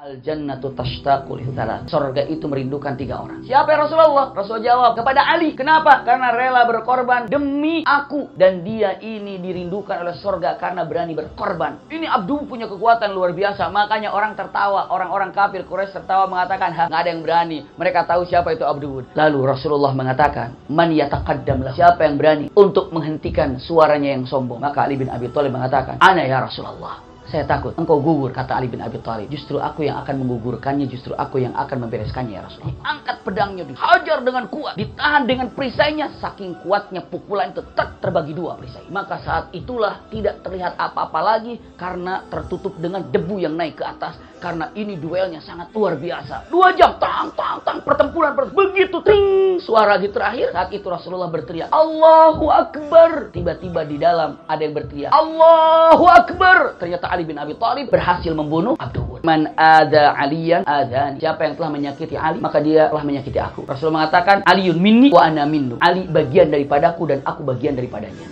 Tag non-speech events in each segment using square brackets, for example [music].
Al jannatu tashtaqu Surga itu merindukan tiga orang. Siapa ya Rasulullah? Rasul jawab kepada Ali. Kenapa? Karena rela berkorban demi aku dan dia ini dirindukan oleh surga karena berani berkorban. Ini Abdul punya kekuatan luar biasa. Makanya orang tertawa, orang-orang kafir Quraisy tertawa mengatakan, "Ha, nggak ada yang berani." Mereka tahu siapa itu Abdul. Lalu Rasulullah mengatakan, "Man yataqaddamlah." Siapa yang berani untuk menghentikan suaranya yang sombong? Maka Ali bin Abi Thalib mengatakan, "Ana ya Rasulullah." Saya takut engkau gugur, kata Ali bin Abi Thalib. Justru aku yang akan menggugurkannya, justru aku yang akan membereskannya ya Rasulullah. Angkat pedangnya, dihajar dengan kuat, ditahan dengan perisainya, saking kuatnya pukulan itu tak terbagi dua perisai. Maka saat itulah tidak terlihat apa-apa lagi karena tertutup dengan debu yang naik ke atas. Karena ini duelnya sangat luar biasa. Dua jam, tang, tang, tang, pertempuran, ber begitu ting, suara di terakhir. Saat itu Rasulullah berteriak, Allahu Akbar. Tiba-tiba di dalam ada yang berteriak, Allahu Akbar. Ternyata ada Ali bin Abi Thalib berhasil membunuh Abdul. Man ada aliyan ada Siapa yang telah menyakiti Ali, maka dia telah menyakiti aku. Rasul mengatakan, Aliun minni wa ana minnu. Ali bagian daripadaku dan aku bagian daripadanya.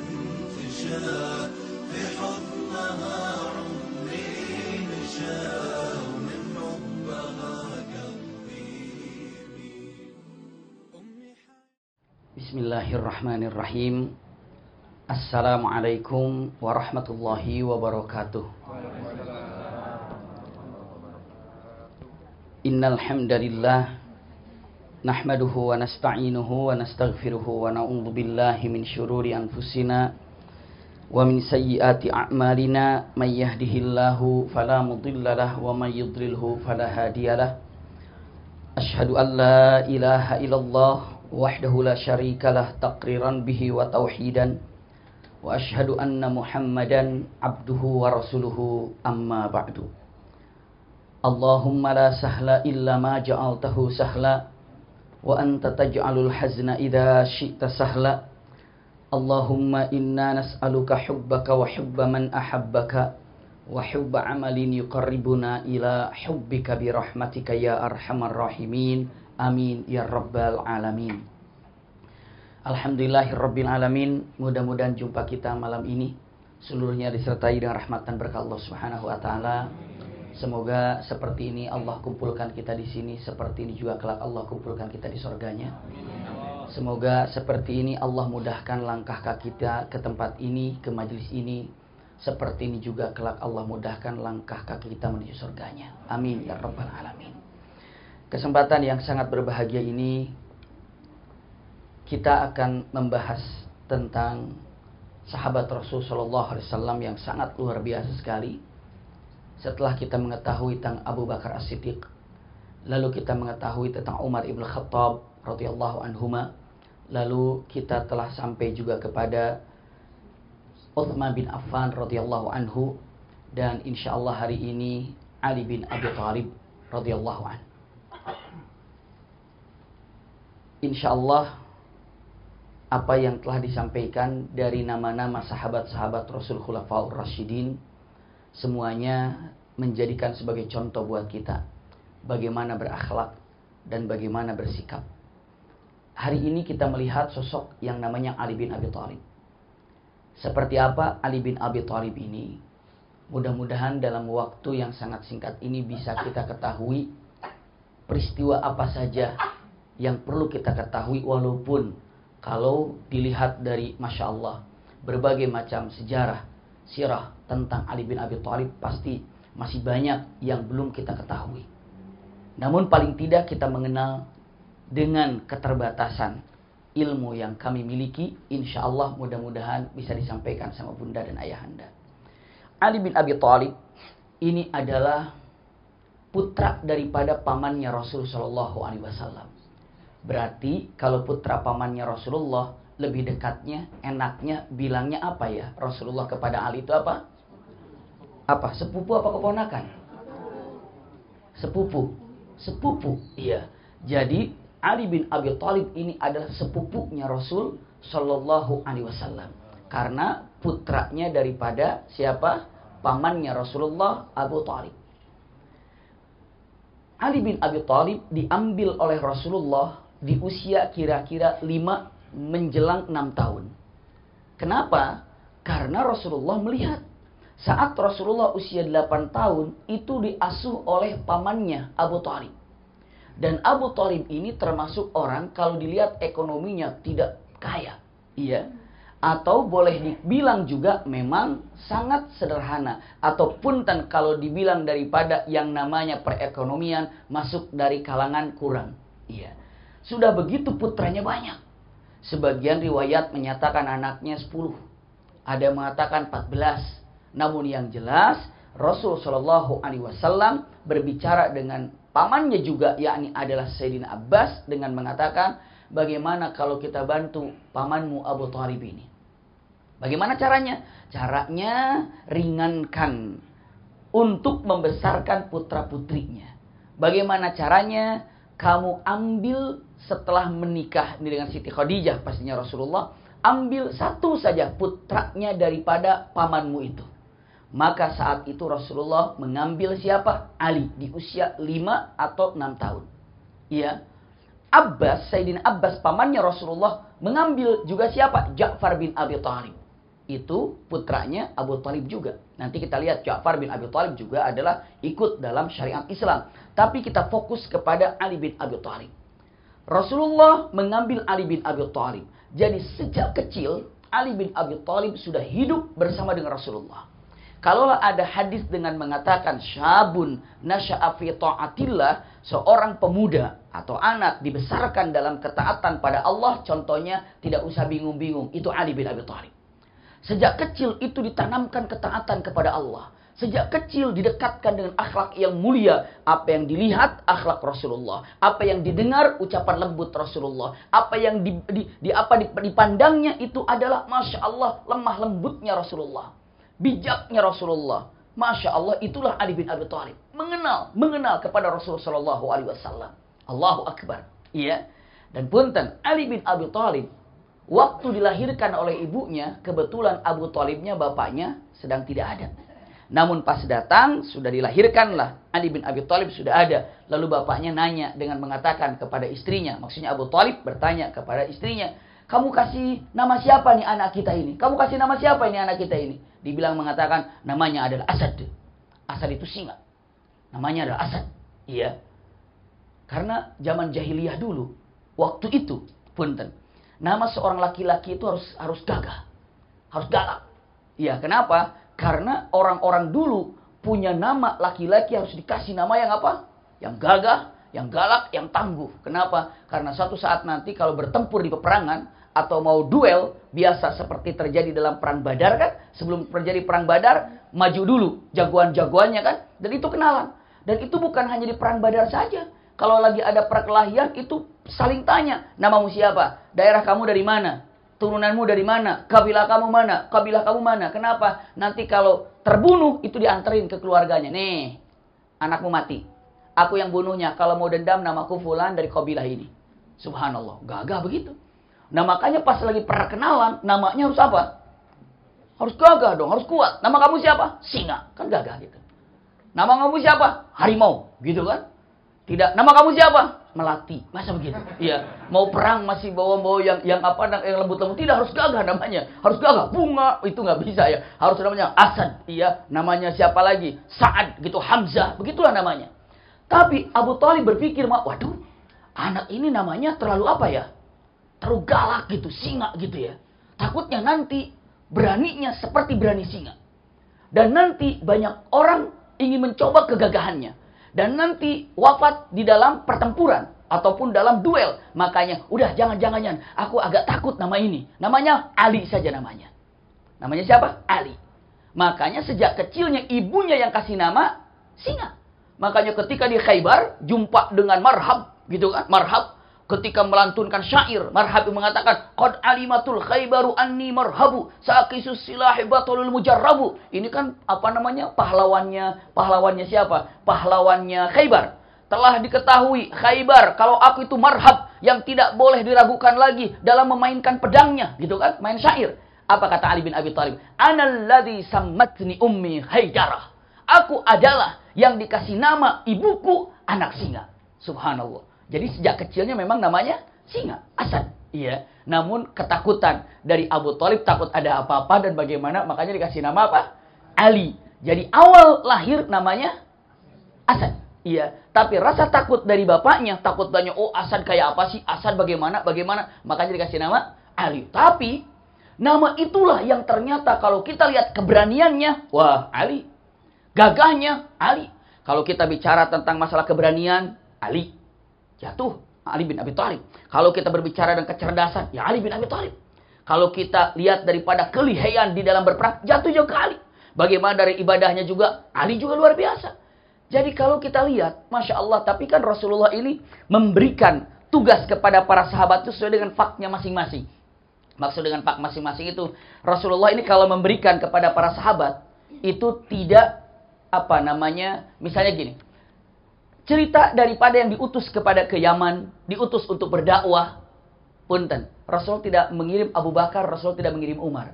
Bismillahirrahmanirrahim. Assalamualaikum warahmatullahi wabarakatuh. Innal hamdalillah nahmaduhu wa nasta'inuhu wa nastaghfiruhu min shururi anfusina wa min sayyiati a'malina may fala mudilla wa may fala hadiyalah Ashhadu an ilaha illallah wahdahu la sharika taqriran bihi wa tauhidan وأشهد أن محمدا عبده ورسوله أما بعد اللهم لا سهل إلا ما جعلته سهلا وأنت تجعل الحزن إذا شئت سهلا اللهم إنا نسألك حبك وحب من أحبك وحب عمل يقربنا إلى حبك برحمتك يا أرحم الراحمين آمين يا رب العالمين Alhamdulillahirrabbilalamin Mudah-mudahan jumpa kita malam ini Seluruhnya disertai dengan rahmat dan berkah Allah subhanahu wa ta'ala Semoga seperti ini Allah kumpulkan kita di sini Seperti ini juga kelak Allah kumpulkan kita di sorganya Semoga seperti ini Allah mudahkan langkah kaki kita ke tempat ini, ke majelis ini Seperti ini juga kelak Allah mudahkan langkah kaki kita menuju sorganya Amin Ya Alamin Kesempatan yang sangat berbahagia ini kita akan membahas tentang sahabat Rasul Shallallahu Alaihi Wasallam yang sangat luar biasa sekali. Setelah kita mengetahui tentang Abu Bakar As Siddiq, lalu kita mengetahui tentang Umar ibn Khattab radhiyallahu anhuma, lalu kita telah sampai juga kepada Uthman bin Affan radhiyallahu anhu dan insya Allah hari ini Ali bin Abi Thalib radhiyallahu anhu. Insya Allah apa yang telah disampaikan dari nama-nama sahabat-sahabat Rasul Khulafaur Rashidin semuanya menjadikan sebagai contoh buat kita bagaimana berakhlak dan bagaimana bersikap. Hari ini kita melihat sosok yang namanya Ali bin Abi Thalib. Seperti apa Ali bin Abi Thalib ini? Mudah-mudahan dalam waktu yang sangat singkat ini bisa kita ketahui peristiwa apa saja yang perlu kita ketahui walaupun kalau dilihat dari Masya Allah, berbagai macam sejarah, sirah tentang Ali bin Abi Thalib pasti masih banyak yang belum kita ketahui. Namun paling tidak kita mengenal dengan keterbatasan ilmu yang kami miliki, insya Allah mudah-mudahan bisa disampaikan sama bunda dan ayah anda. Ali bin Abi Thalib ini adalah putra daripada pamannya Rasulullah Shallallahu Alaihi Wasallam. Berarti kalau putra pamannya Rasulullah lebih dekatnya, enaknya bilangnya apa ya? Rasulullah kepada Ali itu apa? Apa? Sepupu apa keponakan? Sepupu. Sepupu. Iya. Jadi Ali bin Abi Thalib ini adalah sepupunya Rasul Shallallahu alaihi wasallam. Karena putranya daripada siapa? Pamannya Rasulullah Abu Thalib. Ali bin Abi Thalib diambil oleh Rasulullah di usia kira-kira 5 menjelang 6 tahun. Kenapa? Karena Rasulullah melihat saat Rasulullah usia 8 tahun itu diasuh oleh pamannya Abu Thalib. Dan Abu Thalib ini termasuk orang kalau dilihat ekonominya tidak kaya, iya. Atau boleh dibilang juga memang sangat sederhana. Ataupun dan kalau dibilang daripada yang namanya perekonomian masuk dari kalangan kurang. Iya. Sudah begitu putranya banyak. Sebagian riwayat menyatakan anaknya 10. Ada yang mengatakan 14. Namun yang jelas Rasul Shallallahu Alaihi Wasallam berbicara dengan pamannya juga yakni adalah Sayyidina Abbas dengan mengatakan bagaimana kalau kita bantu pamanmu Abu Thalib ini. Bagaimana caranya? Caranya ringankan untuk membesarkan putra putrinya. Bagaimana caranya? Kamu ambil setelah menikah dengan Siti Khadijah pastinya Rasulullah, ambil satu saja putranya daripada pamanmu itu. Maka saat itu Rasulullah mengambil siapa? Ali di usia 5 atau 6 tahun. ya Abbas, Sayyidina Abbas pamannya Rasulullah mengambil juga siapa? Ja'far bin Abi Thalib. Itu putranya Abu Thalib juga. Nanti kita lihat Ja'far bin Abi Thalib juga adalah ikut dalam syariat Islam. Tapi kita fokus kepada Ali bin Abi Thalib. Rasulullah mengambil Ali bin Abi Thalib. Jadi sejak kecil Ali bin Abi Thalib sudah hidup bersama dengan Rasulullah. Kalau ada hadis dengan mengatakan syabun nasya'a fi ta'atillah, seorang pemuda atau anak dibesarkan dalam ketaatan pada Allah, contohnya tidak usah bingung-bingung, itu Ali bin Abi Thalib. Sejak kecil itu ditanamkan ketaatan kepada Allah. Sejak kecil didekatkan dengan akhlak yang mulia. Apa yang dilihat akhlak Rasulullah. Apa yang didengar ucapan lembut Rasulullah. Apa yang di, di, di apa dipandangnya itu adalah masya Allah lemah lembutnya Rasulullah. Bijaknya Rasulullah. Masya Allah itulah Ali bin Abi Thalib mengenal mengenal kepada Rasulullah Shallallahu Alaihi Wasallam. Allahu Akbar. Iya. Dan punten Ali bin Abi Thalib waktu dilahirkan oleh ibunya kebetulan Abu Thalibnya bapaknya sedang tidak ada. Namun pas datang sudah dilahirkanlah Ali bin Abi Thalib sudah ada. Lalu bapaknya nanya dengan mengatakan kepada istrinya, maksudnya Abu Thalib bertanya kepada istrinya, "Kamu kasih nama siapa nih anak kita ini? Kamu kasih nama siapa ini anak kita ini?" Dibilang mengatakan namanya adalah Asad. Asad itu singa. Namanya adalah Asad. Iya. Karena zaman jahiliyah dulu, waktu itu, punten. Nama seorang laki-laki itu harus harus gagah. Harus galak. Iya, kenapa? Karena orang-orang dulu punya nama laki-laki harus dikasih nama yang apa? Yang gagah, yang galak, yang tangguh. Kenapa? Karena suatu saat nanti kalau bertempur di peperangan atau mau duel, biasa seperti terjadi dalam perang badar kan? Sebelum terjadi perang badar, maju dulu jagoan-jagoannya kan? Dan itu kenalan. Dan itu bukan hanya di perang badar saja. Kalau lagi ada perkelahian itu saling tanya, namamu siapa? Daerah kamu dari mana? Turunanmu dari mana? Kabilah kamu mana? Kabilah kamu mana? Kenapa? Nanti kalau terbunuh itu dianterin ke keluarganya. Nih, anakmu mati. Aku yang bunuhnya. Kalau mau dendam namaku fulan dari kabilah ini. Subhanallah. Gagah begitu. Nah makanya pas lagi perkenalan namanya harus apa? Harus gagah dong, harus kuat. Nama kamu siapa? Singa. Kan gagah gitu. Nama kamu siapa? Harimau. Gitu kan? Tidak. Nama kamu siapa? melati. Masa begitu? [laughs] Iya. Mau perang masih bawa-bawa yang yang apa yang lembut-lembut. Tidak harus gagah namanya. Harus gagah. Bunga itu nggak bisa ya. Harus namanya Asad. Iya. Namanya siapa lagi? Saad gitu. Hamzah. Begitulah namanya. Tapi Abu Talib berpikir, mak waduh, anak ini namanya terlalu apa ya? Terlalu galak gitu, singa gitu ya. Takutnya nanti beraninya seperti berani singa. Dan nanti banyak orang ingin mencoba kegagahannya dan nanti wafat di dalam pertempuran ataupun dalam duel. Makanya, udah jangan-jangan, aku agak takut nama ini. Namanya Ali saja namanya. Namanya siapa? Ali. Makanya sejak kecilnya ibunya yang kasih nama singa. Makanya ketika di Khaybar jumpa dengan Marhab, gitu kan? Marhab ketika melantunkan syair marhabi mengatakan qad alimatul khaybaru anni marhabu saqisus silahi batalul mujarrabu ini kan apa namanya pahlawannya pahlawannya siapa pahlawannya khaybar telah diketahui khaybar kalau aku itu marhab yang tidak boleh diragukan lagi dalam memainkan pedangnya gitu kan main syair apa kata Ali bin Abi Thalib analladzi sammatni ummi khaydarah aku adalah yang dikasih nama ibuku anak singa subhanallah jadi sejak kecilnya memang namanya singa, Asad. Iya. Namun ketakutan dari Abu Talib takut ada apa-apa dan bagaimana makanya dikasih nama apa? Ali. Jadi awal lahir namanya Asad. Iya, tapi rasa takut dari bapaknya, takut tanya, oh Asad kayak apa sih? Asad bagaimana? Bagaimana? Makanya dikasih nama Ali. Tapi nama itulah yang ternyata kalau kita lihat keberaniannya, wah Ali. Gagahnya Ali. Kalau kita bicara tentang masalah keberanian, Ali. Jatuh nah, Ali bin Abi Thalib. Kalau kita berbicara dengan kecerdasan, ya Ali bin Abi Thalib. Kalau kita lihat daripada kelihayan di dalam berperang, jatuh juga Ali. Bagaimana dari ibadahnya juga, Ali juga luar biasa. Jadi kalau kita lihat, Masya Allah, tapi kan Rasulullah ini memberikan tugas kepada para sahabat itu sesuai dengan faknya masing-masing. Maksud dengan fak masing-masing itu, Rasulullah ini kalau memberikan kepada para sahabat, itu tidak apa namanya, misalnya gini, cerita daripada yang diutus kepada ke Yaman, diutus untuk berdakwah, punten. Rasul tidak mengirim Abu Bakar, Rasul tidak mengirim Umar.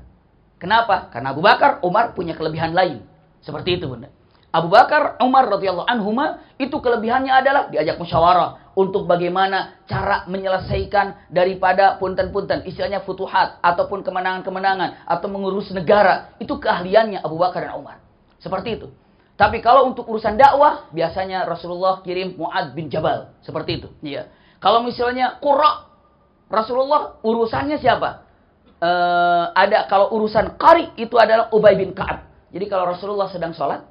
Kenapa? Karena Abu Bakar, Umar punya kelebihan lain. Seperti itu, Bunda. Abu Bakar, Umar radhiyallahu anhuma itu kelebihannya adalah diajak musyawarah untuk bagaimana cara menyelesaikan daripada punten-punten, istilahnya futuhat ataupun kemenangan-kemenangan atau mengurus negara. Itu keahliannya Abu Bakar dan Umar. Seperti itu. Tapi kalau untuk urusan dakwah, biasanya Rasulullah kirim Mu'ad bin Jabal. Seperti itu. Iya. Kalau misalnya Qura, Rasulullah urusannya siapa? E, ada kalau urusan Qari, itu adalah Ubay bin Ka'ab. Jadi kalau Rasulullah sedang sholat,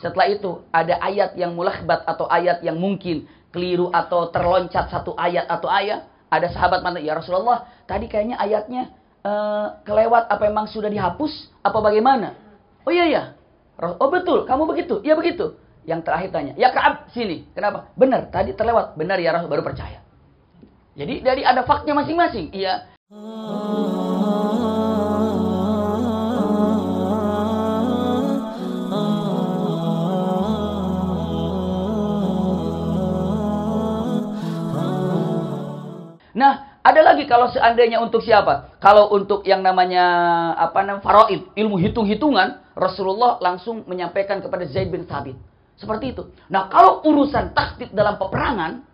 setelah itu ada ayat yang mulakhbat atau ayat yang mungkin keliru atau terloncat satu ayat atau ayat. Ada sahabat mana? Ya Rasulullah, tadi kayaknya ayatnya e, kelewat apa emang sudah dihapus? Apa bagaimana? Oh iya, iya. Oh betul, kamu begitu. iya begitu. Yang terakhir tanya, ya Kaab sini. Kenapa? Benar, tadi terlewat. Benar ya Rasul, baru percaya. Jadi dari ada faknya masing-masing. Iya. Nah, ada lagi kalau seandainya untuk siapa? Kalau untuk yang namanya apa namanya faraid, ilmu hitung-hitungan, Rasulullah langsung menyampaikan kepada Zaid bin Thabit. Seperti itu. Nah, kalau urusan taktik dalam peperangan,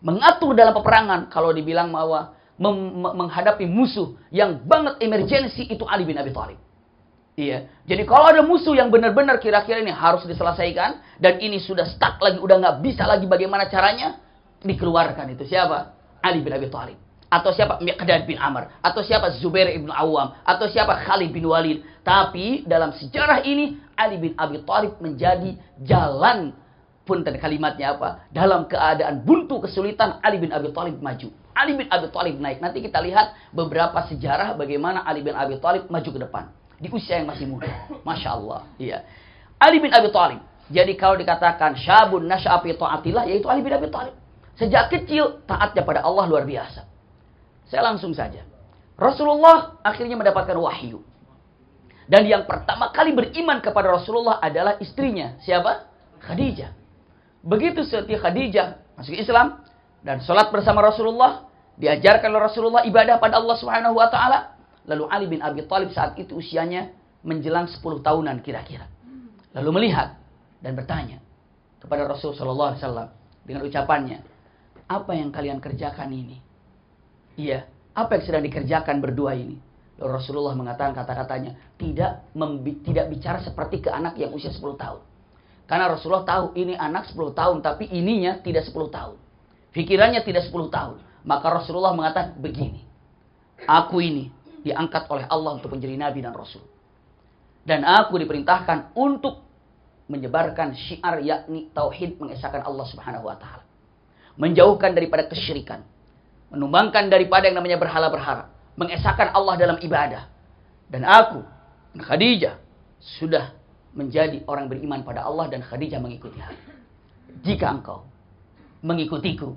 mengatur dalam peperangan, kalau dibilang bahwa menghadapi musuh yang banget emergensi itu Ali bin Abi Thalib. Iya. Jadi kalau ada musuh yang benar-benar kira-kira ini harus diselesaikan dan ini sudah stuck lagi, udah nggak bisa lagi bagaimana caranya, dikeluarkan itu siapa? Ali bin Abi Thalib atau siapa Miqdad bin Amr, atau siapa Zubair bin Awam, atau siapa Khalid bin Walid. Tapi dalam sejarah ini Ali bin Abi Thalib menjadi jalan pun dan kalimatnya apa? Dalam keadaan buntu kesulitan Ali bin Abi Thalib maju. Ali bin Abi Thalib naik. Nanti kita lihat beberapa sejarah bagaimana Ali bin Abi Thalib maju ke depan di usia yang masih muda. Masya Allah. Iya. Ali bin Abi Thalib. Jadi kalau dikatakan syabun nasya'a fi yaitu Ali bin Abi Thalib. Sejak kecil taatnya pada Allah luar biasa. Saya langsung saja. Rasulullah akhirnya mendapatkan wahyu. Dan yang pertama kali beriman kepada Rasulullah adalah istrinya. Siapa? Khadijah. Begitu setia Khadijah masuk Islam dan sholat bersama Rasulullah, diajarkan oleh Rasulullah ibadah pada Allah Subhanahu wa taala. Lalu Ali bin Abi Thalib saat itu usianya menjelang 10 tahunan kira-kira. Lalu melihat dan bertanya kepada Rasulullah sallallahu alaihi wasallam dengan ucapannya, "Apa yang kalian kerjakan ini?" Iya. Apa yang sedang dikerjakan berdua ini? Rasulullah mengatakan kata-katanya tidak tidak bicara seperti ke anak yang usia 10 tahun. Karena Rasulullah tahu ini anak 10 tahun tapi ininya tidak 10 tahun. Pikirannya tidak 10 tahun. Maka Rasulullah mengatakan begini. Aku ini diangkat oleh Allah untuk menjadi nabi dan rasul. Dan aku diperintahkan untuk menyebarkan syiar yakni tauhid mengesahkan Allah Subhanahu wa taala. Menjauhkan daripada kesyirikan menumbangkan daripada yang namanya berhala-berhala, mengesahkan Allah dalam ibadah. Dan aku, Khadijah, sudah menjadi orang beriman pada Allah dan Khadijah mengikuti aku. Jika engkau mengikutiku,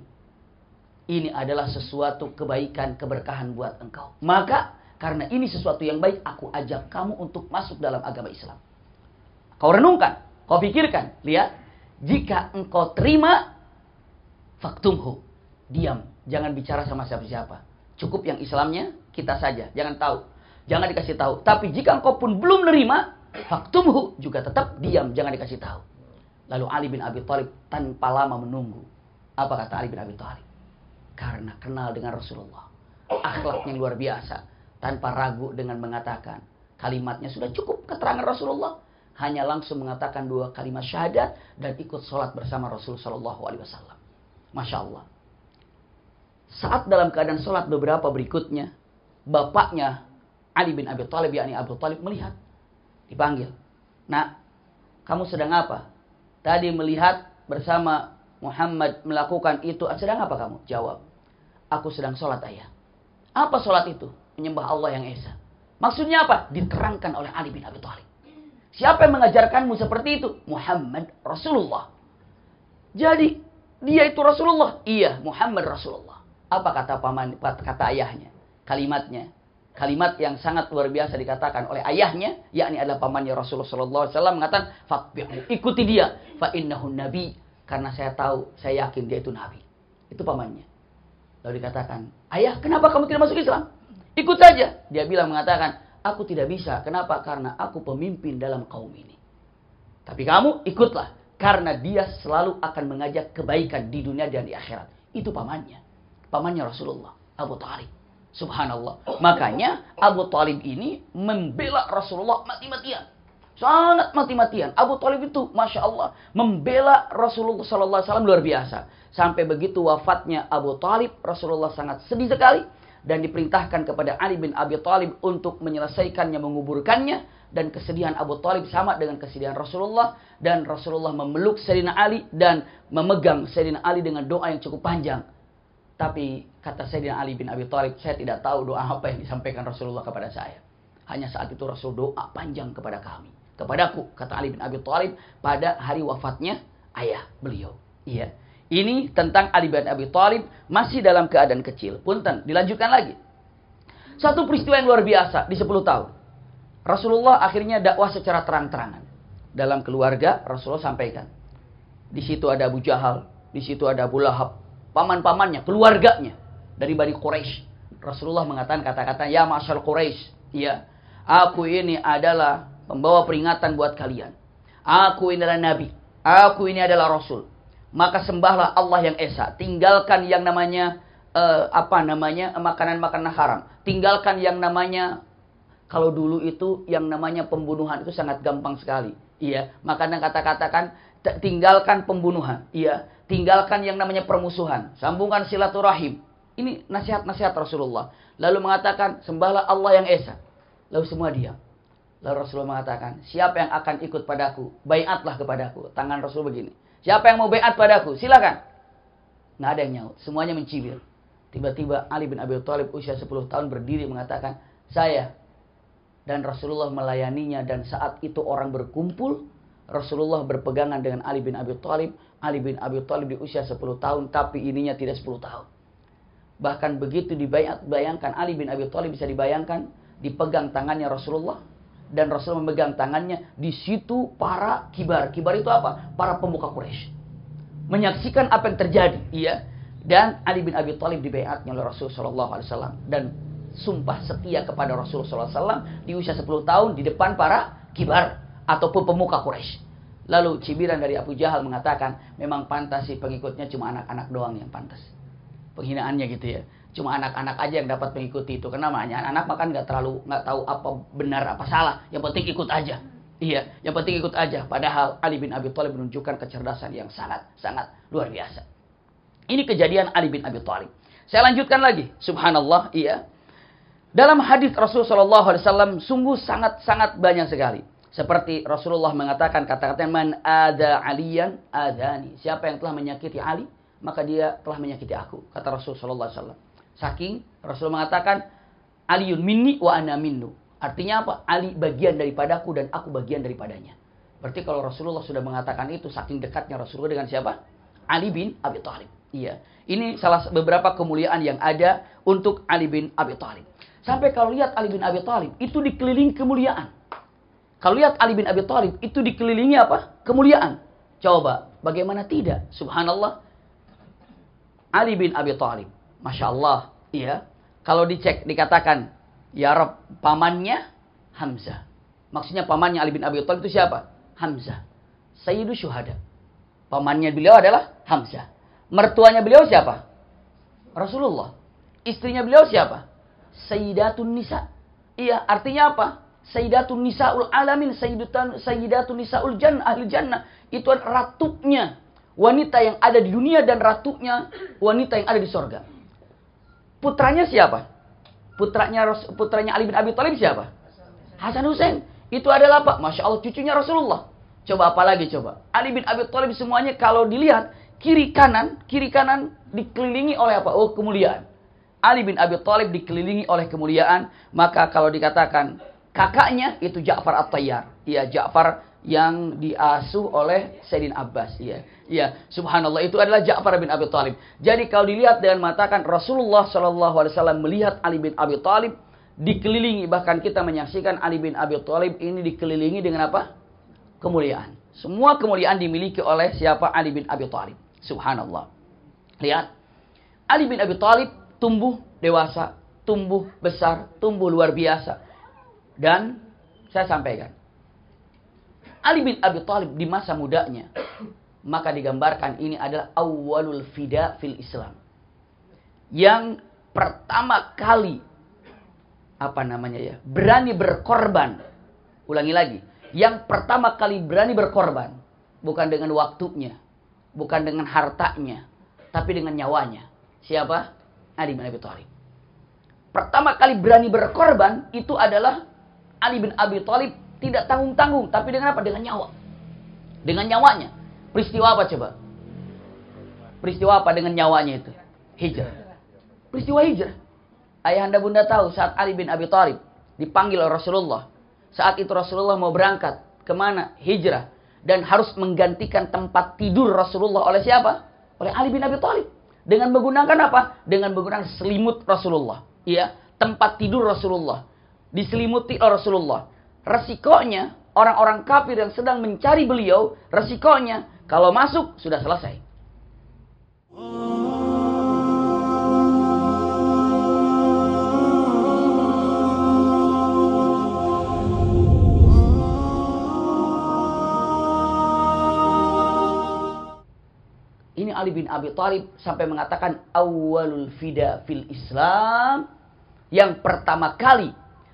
ini adalah sesuatu kebaikan, keberkahan buat engkau. Maka karena ini sesuatu yang baik, aku ajak kamu untuk masuk dalam agama Islam. Kau renungkan, kau pikirkan, lihat. Jika engkau terima, faktumhu, diam jangan bicara sama siapa-siapa. Cukup yang Islamnya kita saja, jangan tahu. Jangan dikasih tahu. Tapi jika engkau pun belum nerima, faktumhu juga tetap diam, jangan dikasih tahu. Lalu Ali bin Abi Thalib tanpa lama menunggu. Apa kata Ali bin Abi Thalib? Karena kenal dengan Rasulullah. Akhlak luar biasa. Tanpa ragu dengan mengatakan. Kalimatnya sudah cukup keterangan Rasulullah. Hanya langsung mengatakan dua kalimat syahadat dan ikut sholat bersama Rasulullah Shallallahu Alaihi Wasallam. Masya Allah saat dalam keadaan sholat beberapa berikutnya, bapaknya Ali bin Abi Thalib yakni Abu Thalib melihat dipanggil. Nah, kamu sedang apa? Tadi melihat bersama Muhammad melakukan itu, ah, sedang apa kamu? Jawab, aku sedang sholat ayah. Apa sholat itu? Menyembah Allah yang Esa. Maksudnya apa? Diterangkan oleh Ali bin Abi Thalib. Siapa yang mengajarkanmu seperti itu? Muhammad Rasulullah. Jadi, dia itu Rasulullah. Iya, Muhammad Rasulullah. Apa kata paman kata ayahnya? Kalimatnya. Kalimat yang sangat luar biasa dikatakan oleh ayahnya, yakni adalah pamannya Rasulullah sallallahu alaihi wasallam mengatakan, "Fatbi'u, ikuti dia, fa innahu nabi." Karena saya tahu, saya yakin dia itu nabi. Itu pamannya. Lalu dikatakan, "Ayah, kenapa kamu tidak masuk Islam?" Ikut saja. Dia bilang mengatakan, "Aku tidak bisa. Kenapa? Karena aku pemimpin dalam kaum ini." Tapi kamu ikutlah karena dia selalu akan mengajak kebaikan di dunia dan di akhirat. Itu pamannya pamannya Rasulullah, Abu Talib. Subhanallah. Makanya Abu Talib ini membela Rasulullah mati-matian. Sangat mati-matian. Abu Talib itu, Masya Allah, membela Rasulullah Alaihi Wasallam luar biasa. Sampai begitu wafatnya Abu Talib, Rasulullah sangat sedih sekali. Dan diperintahkan kepada Ali bin Abi Talib untuk menyelesaikannya, menguburkannya. Dan kesedihan Abu Talib sama dengan kesedihan Rasulullah. Dan Rasulullah memeluk Sayyidina Ali dan memegang Sayyidina Ali dengan doa yang cukup panjang. Tapi kata saya dengan Ali bin Abi Thalib, saya tidak tahu doa apa yang disampaikan Rasulullah kepada saya. Hanya saat itu Rasul doa panjang kepada kami. Kepadaku, kata Ali bin Abi Thalib, pada hari wafatnya ayah beliau. Iya. Ini tentang Ali bin Abi Thalib masih dalam keadaan kecil. Punten, dilanjutkan lagi. Satu peristiwa yang luar biasa di 10 tahun. Rasulullah akhirnya dakwah secara terang-terangan. Dalam keluarga Rasulullah sampaikan. Di situ ada Abu Jahal, di situ ada Abu Lahab, paman-pamannya, keluarganya dari Bani Quraisy. Rasulullah mengatakan kata-kata, "Ya masyal Quraisy, ya, aku ini adalah pembawa peringatan buat kalian. Aku ini adalah nabi, aku ini adalah rasul. Maka sembahlah Allah yang esa, tinggalkan yang namanya uh, apa namanya? makanan-makanan haram. Tinggalkan yang namanya kalau dulu itu yang namanya pembunuhan itu sangat gampang sekali. Iya, makanya kata-katakan tinggalkan pembunuhan, iya, tinggalkan yang namanya permusuhan, sambungkan silaturahim. Ini nasihat-nasihat Rasulullah. Lalu mengatakan sembahlah Allah yang esa. Lalu semua diam. Lalu Rasulullah mengatakan, siapa yang akan ikut padaku, bayatlah kepadaku. Tangan Rasul begini. Siapa yang mau bayat padaku, silakan. Nggak ada yang nyaut, semuanya mencibir. Tiba-tiba Ali bin Abi Thalib usia 10 tahun berdiri mengatakan, saya dan Rasulullah melayaninya dan saat itu orang berkumpul Rasulullah berpegangan dengan Ali bin Abi Thalib. Ali bin Abi Thalib di usia 10 tahun, tapi ininya tidak 10 tahun. Bahkan begitu dibayangkan Ali bin Abi Thalib bisa dibayangkan dipegang tangannya Rasulullah dan Rasul memegang tangannya di situ para kibar. Kibar itu apa? Para pemuka Quraisy. Menyaksikan apa yang terjadi, iya. Dan Ali bin Abi Thalib dibayatnya oleh Rasul sallallahu alaihi wasallam dan sumpah setia kepada Rasul sallallahu alaihi wasallam di usia 10 tahun di depan para kibar ataupun pemuka Quraisy. Lalu cibiran dari Abu Jahal mengatakan, memang pantas sih pengikutnya cuma anak-anak doang yang pantas. Penghinaannya gitu ya. Cuma anak-anak aja yang dapat mengikuti itu. Karena anak-anak makan nggak terlalu nggak tahu apa benar apa salah. Yang penting ikut aja. Iya, yang penting ikut aja. Padahal Ali bin Abi Thalib menunjukkan kecerdasan yang sangat sangat luar biasa. Ini kejadian Ali bin Abi Thalib. Saya lanjutkan lagi. Subhanallah, iya. Dalam hadis Rasulullah SAW sungguh sangat-sangat banyak sekali. Seperti Rasulullah mengatakan kata-kata man ada alian adani. Siapa yang telah menyakiti Ali, maka dia telah menyakiti aku. Kata Rasulullah Sallallahu Alaihi Wasallam. Saking Rasul mengatakan Aliun minni wa ana minnu. Artinya apa? Ali bagian daripadaku dan aku bagian daripadanya. Berarti kalau Rasulullah sudah mengatakan itu saking dekatnya Rasulullah dengan siapa? Ali bin Abi Thalib. Iya. Ini salah beberapa kemuliaan yang ada untuk Ali bin Abi Thalib. Sampai kalau lihat Ali bin Abi Thalib itu dikeliling kemuliaan. Kalau lihat Ali bin Abi Thalib itu dikelilingi apa? Kemuliaan. Coba, bagaimana tidak? Subhanallah. Ali bin Abi Thalib. Masya Allah. Iya. Kalau dicek dikatakan, Ya Rab, pamannya Hamzah. Maksudnya pamannya Ali bin Abi Thalib itu siapa? Hamzah. Sayyidu Syuhada. Pamannya beliau adalah Hamzah. Mertuanya beliau siapa? Rasulullah. Istrinya beliau siapa? Sayyidatun Nisa. Iya, artinya apa? Sayyidatun Nisaul Alamin, Sayyidatun, Sayyidatun Nisaul Jannah, Ahli Jannah. Itu ratunya wanita yang ada di dunia dan ratunya wanita yang ada di sorga. Putranya siapa? Putranya putranya Ali bin Abi Thalib siapa? Hasan Hussein Itu adalah apa? Masya Allah cucunya Rasulullah. Coba apa lagi coba? Ali bin Abi Thalib semuanya kalau dilihat kiri kanan, kiri kanan dikelilingi oleh apa? Oh kemuliaan. Ali bin Abi Thalib dikelilingi oleh kemuliaan, maka kalau dikatakan kakaknya itu Ja'far At-Tayyar. Iya, Ja'far yang diasuh oleh Sayyidina Abbas. ya, ya, subhanallah itu adalah Ja'far bin Abi Thalib. Jadi kalau dilihat dengan mata kan Rasulullah SAW melihat Ali bin Abi Thalib dikelilingi bahkan kita menyaksikan Ali bin Abi Thalib ini dikelilingi dengan apa? kemuliaan. Semua kemuliaan dimiliki oleh siapa? Ali bin Abi Thalib. Subhanallah. Lihat. Ali bin Abi Thalib tumbuh dewasa, tumbuh besar, tumbuh luar biasa dan saya sampaikan. Ali bin Abi Thalib di masa mudanya, maka digambarkan ini adalah awalul fida fil Islam. Yang pertama kali apa namanya ya, berani berkorban. Ulangi lagi, yang pertama kali berani berkorban bukan dengan waktunya, bukan dengan hartanya, tapi dengan nyawanya. Siapa? Ali bin Abi Thalib. Pertama kali berani berkorban itu adalah Ali bin Abi Thalib tidak tanggung-tanggung, tapi dengan apa? Dengan nyawa. Dengan nyawanya. Peristiwa apa coba? Peristiwa apa dengan nyawanya itu? Hijrah. Peristiwa hijrah. Ayahanda bunda tahu saat Ali bin Abi Thalib dipanggil oleh Rasulullah. Saat itu Rasulullah mau berangkat. Kemana? Hijrah. Dan harus menggantikan tempat tidur Rasulullah oleh siapa? Oleh Ali bin Abi Thalib. Dengan menggunakan apa? Dengan menggunakan selimut Rasulullah. Iya, tempat tidur Rasulullah diselimuti oleh Rasulullah. Resikonya orang-orang kafir yang sedang mencari beliau, resikonya kalau masuk sudah selesai. Ini Ali bin Abi Thalib sampai mengatakan awalul fida fil Islam yang pertama kali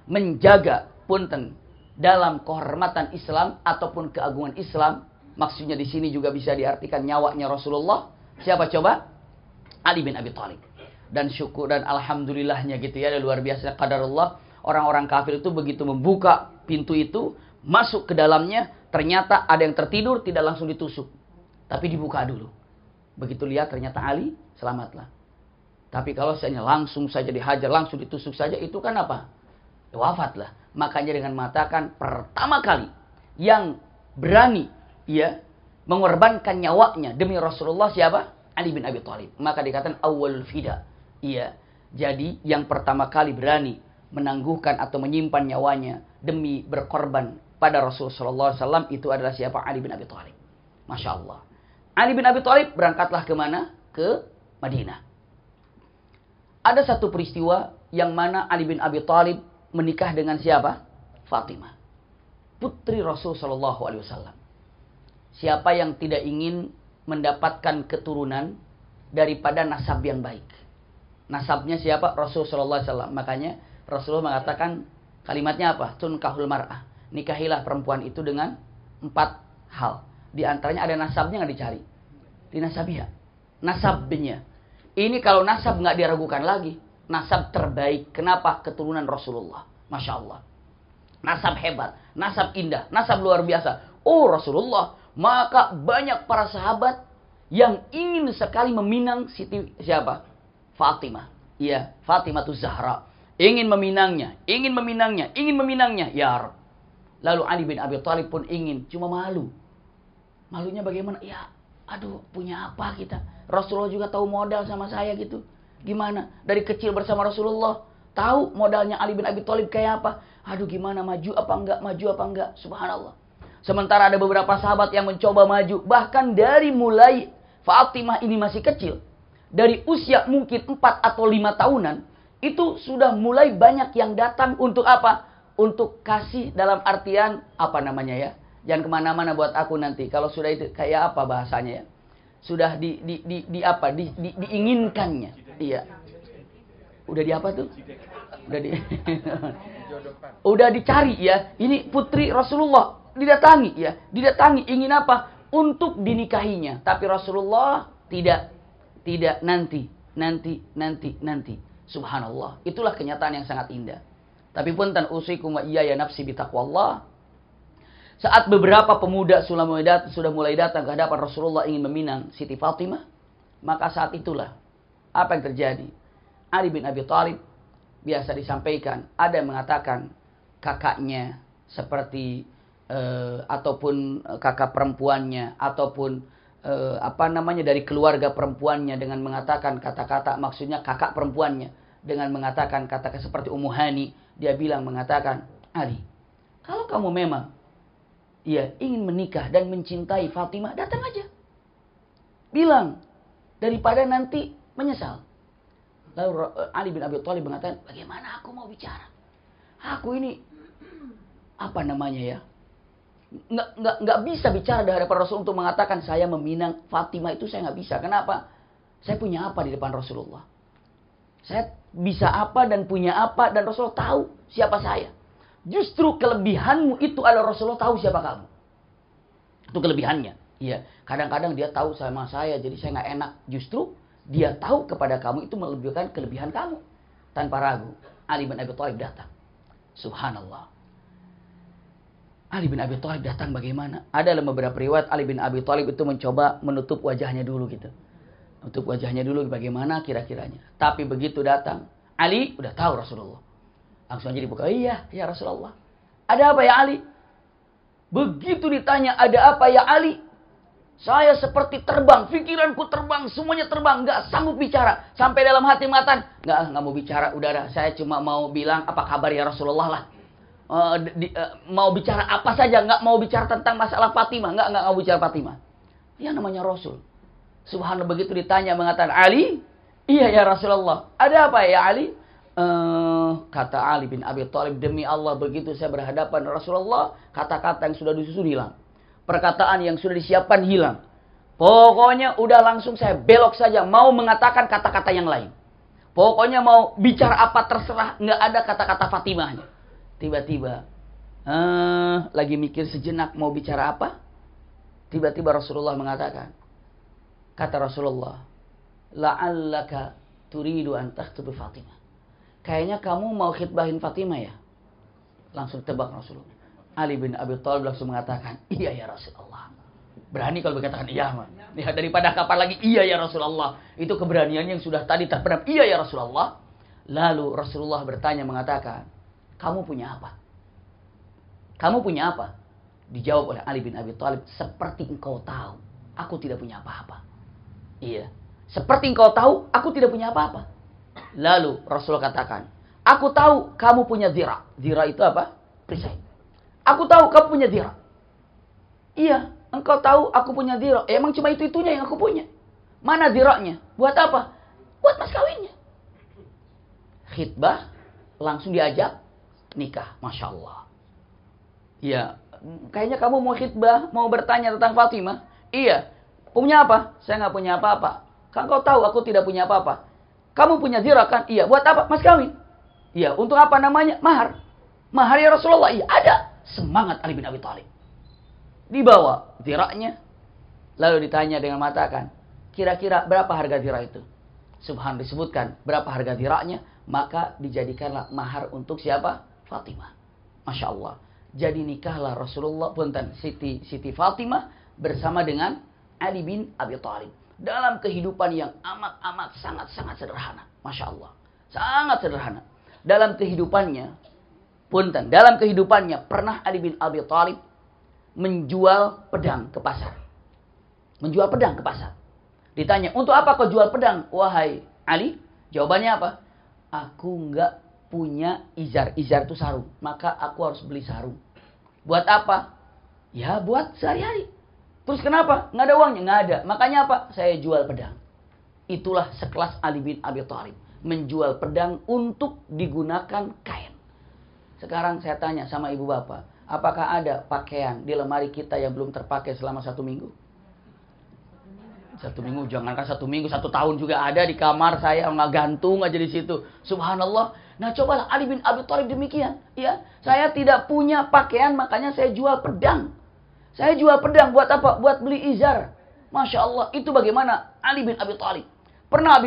menjaga punten dalam kehormatan Islam ataupun keagungan Islam. Maksudnya di sini juga bisa diartikan nyawanya Rasulullah. Siapa coba? Ali bin Abi Thalib. Dan syukur dan alhamdulillahnya gitu ya, luar biasa kadar Allah. Orang-orang kafir itu begitu membuka pintu itu, masuk ke dalamnya, ternyata ada yang tertidur tidak langsung ditusuk. Tapi dibuka dulu. Begitu lihat ternyata Ali, selamatlah. Tapi kalau saya langsung saja dihajar, langsung ditusuk saja, itu kan apa? wafatlah. Makanya dengan mengatakan pertama kali yang berani ya mengorbankan nyawanya demi Rasulullah siapa? Ali bin Abi Thalib. Maka dikatakan awal fida. Iya. Jadi yang pertama kali berani menangguhkan atau menyimpan nyawanya demi berkorban pada Rasulullah SAW itu adalah siapa? Ali bin Abi Thalib. Masya Allah. Ali bin Abi Thalib berangkatlah ke mana? Ke Madinah. Ada satu peristiwa yang mana Ali bin Abi Thalib menikah dengan siapa? Fatimah. Putri Rasul Shallallahu Alaihi Wasallam. Siapa yang tidak ingin mendapatkan keturunan daripada nasab yang baik? Nasabnya siapa? Rasul Shallallahu Alaihi Wasallam. Makanya Rasulullah mengatakan kalimatnya apa? Tunkahul mar'ah. Nikahilah perempuan itu dengan empat hal. Di antaranya ada nasabnya nggak dicari. Di nasabnya? Nasabnya. Ini kalau nasab nggak diragukan lagi nasab terbaik. Kenapa? Keturunan Rasulullah. Masya Allah. Nasab hebat, nasab indah, nasab luar biasa. Oh Rasulullah, maka banyak para sahabat yang ingin sekali meminang Siti siapa? Fatimah. Iya, Fatimah tuh Zahra. Ingin meminangnya, ingin meminangnya, ingin meminangnya. Ya Rab. Lalu Ali bin Abi Thalib pun ingin, cuma malu. Malunya bagaimana? Ya, aduh punya apa kita? Rasulullah juga tahu modal sama saya gitu. Gimana? Dari kecil bersama Rasulullah. Tahu modalnya Ali bin Abi Thalib kayak apa? Aduh gimana maju apa enggak? Maju apa enggak? Subhanallah. Sementara ada beberapa sahabat yang mencoba maju. Bahkan dari mulai Fatimah ini masih kecil. Dari usia mungkin 4 atau 5 tahunan. Itu sudah mulai banyak yang datang untuk apa? Untuk kasih dalam artian apa namanya ya? Jangan kemana-mana buat aku nanti. Kalau sudah itu kayak apa bahasanya ya? Sudah di, di, di, di apa? Di, di, diinginkannya Iya. Udah di apa tuh? Udah di Udah dicari ya. Ini putri Rasulullah didatangi ya, didatangi ingin apa? Untuk dinikahinya. Tapi Rasulullah tidak tidak nanti, nanti, nanti, nanti. Subhanallah. Itulah kenyataan yang sangat indah. Tapi pun tan usikum wa iya ya nafsi bitaqwallah. Saat beberapa pemuda sudah mulai datang ke hadapan Rasulullah ingin meminang Siti Fatimah, maka saat itulah apa yang terjadi? Ali bin Abi Thalib biasa disampaikan, ada yang mengatakan kakaknya seperti eh, ataupun eh, kakak perempuannya ataupun eh, apa namanya dari keluarga perempuannya dengan mengatakan kata-kata maksudnya kakak perempuannya dengan mengatakan kata-kata seperti Umuhani dia bilang mengatakan Ali kalau kamu memang ya ingin menikah dan mencintai Fatimah datang aja bilang daripada nanti menyesal. Lalu eh, Ali bin Abi Thalib mengatakan, bagaimana aku mau bicara? Aku ini apa namanya ya? Nggak, nggak, nggak bisa bicara daripada hadapan Rasul untuk mengatakan saya meminang Fatimah itu saya nggak bisa. Kenapa? Saya punya apa di depan Rasulullah? Saya bisa apa dan punya apa dan Rasulullah tahu siapa saya. Justru kelebihanmu itu adalah Rasulullah tahu siapa kamu. Itu kelebihannya. Iya, kadang-kadang dia tahu sama saya, jadi saya nggak enak. Justru dia tahu kepada kamu itu melebihkan kelebihan kamu. Tanpa ragu, Ali bin Abi Thalib datang. Subhanallah. Ali bin Abi Thalib datang bagaimana? Ada dalam beberapa riwayat Ali bin Abi Thalib itu mencoba menutup wajahnya dulu gitu. Menutup wajahnya dulu bagaimana kira-kiranya. Tapi begitu datang, Ali udah tahu Rasulullah. Langsung aja dibuka, iya ya Rasulullah. Ada apa ya Ali? Begitu ditanya ada apa ya Ali, saya seperti terbang, pikiranku terbang, semuanya terbang, nggak sanggup bicara. Sampai dalam hati matan, nggak nggak mau bicara, udara. Saya cuma mau bilang apa kabar ya Rasulullah lah. Uh, di, uh, mau bicara apa saja, nggak mau bicara tentang masalah Fatimah, nggak nggak mau bicara Fatimah. Dia ya, namanya Rasul. Subhanallah begitu ditanya mengatakan Ali, iya ya Rasulullah. Ada apa ya Ali? Uh, kata Ali bin Abi Thalib demi Allah begitu saya berhadapan Rasulullah kata-kata yang sudah disusun hilang perkataan yang sudah disiapkan hilang. Pokoknya udah langsung saya belok saja mau mengatakan kata-kata yang lain. Pokoknya mau bicara apa terserah nggak ada kata-kata Fatimahnya. Tiba-tiba eh, lagi mikir sejenak mau bicara apa? Tiba-tiba Rasulullah mengatakan, kata Rasulullah, la'allaka turidu an Fatimah. Kayaknya kamu mau khitbahin Fatimah ya? Langsung tebak Rasulullah. Ali bin Abi Thalib langsung mengatakan, "Iya ya Rasulullah." Berani kalau berkatakan iya, man. Ya, daripada kapan lagi iya ya Rasulullah. Itu keberanian yang sudah tadi terpendam. Iya ya Rasulullah. Lalu Rasulullah bertanya mengatakan, "Kamu punya apa?" "Kamu punya apa?" Dijawab oleh Ali bin Abi Thalib, "Seperti engkau tahu, aku tidak punya apa-apa." Iya. Seperti engkau tahu, aku tidak punya apa-apa. Lalu Rasulullah katakan, "Aku tahu kamu punya zira." Zira itu apa? Perisai. Aku tahu kau punya dirham. Iya, engkau tahu aku punya dirham. Ya, eh, emang cuma itu-itunya yang aku punya. Mana dirhamnya? Buat apa? Buat mas kawinnya. Khitbah, langsung diajak nikah. Masya Allah. Iya, kayaknya kamu mau khitbah, mau bertanya tentang Fatimah. Iya, punya apa? Saya nggak punya apa-apa. Kan kau tahu aku tidak punya apa-apa. Kamu punya dirham kan? Iya, buat apa? Mas kawin. Iya, untuk apa namanya? Mahar. Mahar ya Rasulullah. Iya, ada semangat Ali bin Abi Thalib. Dibawa tiraknya, lalu ditanya dengan mata kan, kira-kira berapa harga tirak itu? Subhan disebutkan berapa harga tiraknya, maka dijadikanlah mahar untuk siapa? Fatimah. Masya Allah. Jadi nikahlah Rasulullah punten Siti Siti Fatimah bersama dengan Ali bin Abi Thalib dalam kehidupan yang amat-amat sangat-sangat sederhana. Masya Allah. Sangat sederhana. Dalam kehidupannya, Punten, dalam kehidupannya pernah Ali bin Abi Thalib menjual pedang ke pasar. Menjual pedang ke pasar. Ditanya, untuk apa kau jual pedang? Wahai Ali, jawabannya apa? Aku nggak punya izar. Izar itu sarung. Maka aku harus beli sarung. Buat apa? Ya buat sehari-hari. Terus kenapa? Nggak ada uangnya? Nggak ada. Makanya apa? Saya jual pedang. Itulah sekelas Ali bin Abi Thalib. Menjual pedang untuk digunakan kain. Sekarang saya tanya sama ibu bapak, apakah ada pakaian di lemari kita yang belum terpakai selama satu minggu? Satu minggu, jangankan satu minggu, satu tahun juga ada di kamar saya, nggak gantung aja di situ. Subhanallah. Nah cobalah Ali bin Abi Thalib demikian. ya Saya tidak punya pakaian, makanya saya jual pedang. Saya jual pedang buat apa? Buat beli izar. Masya Allah, itu bagaimana Ali bin Abi Thalib. Pernah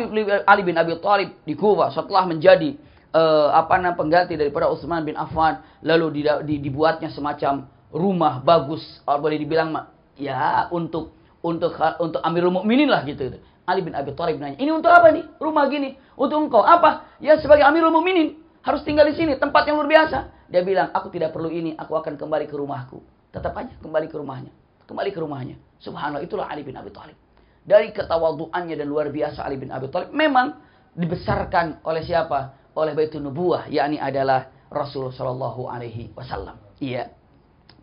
Ali bin Abi Thalib di kuba setelah menjadi uh, apa namanya pengganti daripada Utsman bin Affan lalu di, di, dibuatnya semacam rumah bagus eh, boleh dibilang ya untuk untuk untuk Amirul Mukminin lah gitu, gitu. Ali bin Abi Thalib nanya, "Ini untuk apa nih? Rumah gini untuk engkau apa?" Ya sebagai Amirul Mukminin harus tinggal di sini, tempat yang luar biasa. Dia bilang, "Aku tidak perlu ini, aku akan kembali ke rumahku." Tetap aja kembali ke rumahnya. Kembali ke rumahnya. Subhanallah, itulah Ali bin Abi Thalib. Dari ketawaduannya dan luar biasa Ali bin Abi Thalib memang dibesarkan oleh siapa? oleh Baitun Nubuah, yakni adalah Rasul Shallallahu Alaihi Wasallam. Iya.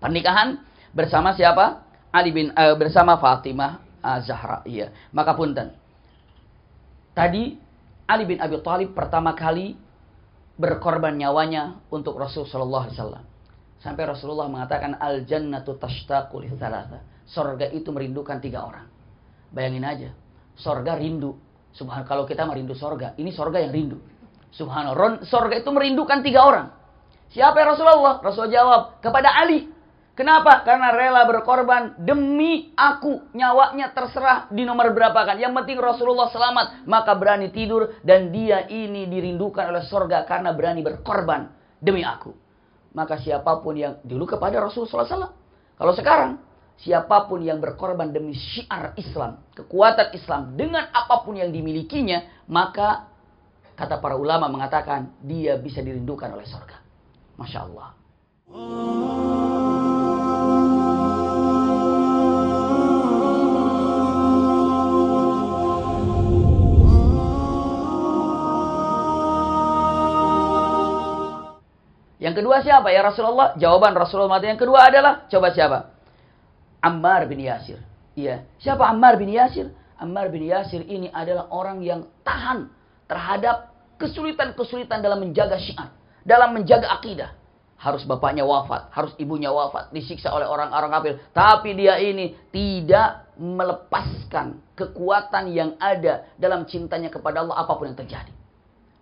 Pernikahan bersama siapa? Ali bin uh, bersama Fatimah uh, Zahra. Iya. Maka punten. Tadi Ali bin Abi Thalib pertama kali berkorban nyawanya untuk Rasul Shallallahu Alaihi Wasallam. Sampai Rasulullah mengatakan al jannatu tashtaqu li Sorga itu merindukan tiga orang. Bayangin aja, sorga rindu. Subhan kalau kita merindu sorga, ini sorga yang rindu. Subhanallah, sorga itu merindukan tiga orang. Siapa ya Rasulullah? Rasul jawab, kepada Ali. Kenapa? Karena rela berkorban demi aku. Nyawanya terserah di nomor berapa kan. Yang penting Rasulullah selamat. Maka berani tidur dan dia ini dirindukan oleh sorga karena berani berkorban demi aku. Maka siapapun yang dulu kepada Rasulullah SAW. Kalau sekarang siapapun yang berkorban demi syiar Islam, kekuatan Islam dengan apapun yang dimilikinya, maka Kata para ulama mengatakan dia bisa dirindukan oleh sorga. Masya Allah. Yang kedua siapa ya Rasulullah? Jawaban Rasulullah mati yang kedua adalah coba siapa? Ammar bin Yasir. Iya. Siapa Ammar bin Yasir? Ammar bin Yasir ini adalah orang yang tahan terhadap kesulitan-kesulitan dalam menjaga syiar, dalam menjaga akidah. Harus bapaknya wafat, harus ibunya wafat, disiksa oleh orang-orang kafir. Tapi dia ini tidak melepaskan kekuatan yang ada dalam cintanya kepada Allah apapun yang terjadi.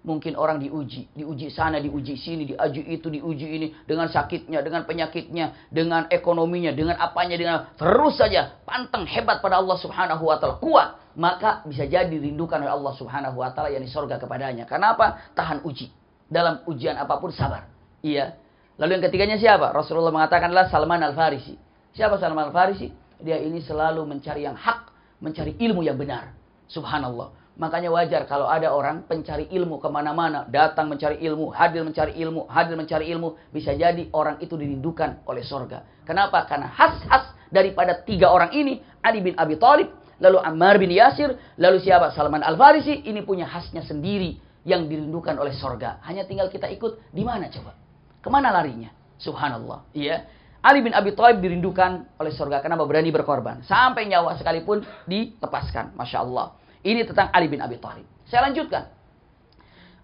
Mungkin orang diuji, diuji sana, diuji sini, diuji itu, diuji ini. Dengan sakitnya, dengan penyakitnya, dengan ekonominya, dengan apanya, dengan terus saja. Pantang hebat pada Allah subhanahu wa ta'ala. Kuat maka bisa jadi rindukan oleh Allah Subhanahu wa taala yang di surga kepadanya. Kenapa? Tahan uji. Dalam ujian apapun sabar. Iya. Lalu yang ketiganya siapa? Rasulullah mengatakanlah Salman Al-Farisi. Siapa Salman Al-Farisi? Dia ini selalu mencari yang hak, mencari ilmu yang benar. Subhanallah. Makanya wajar kalau ada orang pencari ilmu kemana-mana, datang mencari ilmu, hadir mencari ilmu, hadir mencari ilmu, bisa jadi orang itu dirindukan oleh sorga. Kenapa? Karena khas-khas daripada tiga orang ini, Ali bin Abi Thalib, lalu Ammar bin Yasir, lalu siapa? Salman Al-Farisi. Ini punya khasnya sendiri yang dirindukan oleh sorga. Hanya tinggal kita ikut di mana coba? Kemana larinya? Subhanallah. Iya. Ali bin Abi Thalib dirindukan oleh sorga karena berani berkorban. Sampai nyawa sekalipun ditepaskan. Masya Allah. Ini tentang Ali bin Abi Thalib. Saya lanjutkan.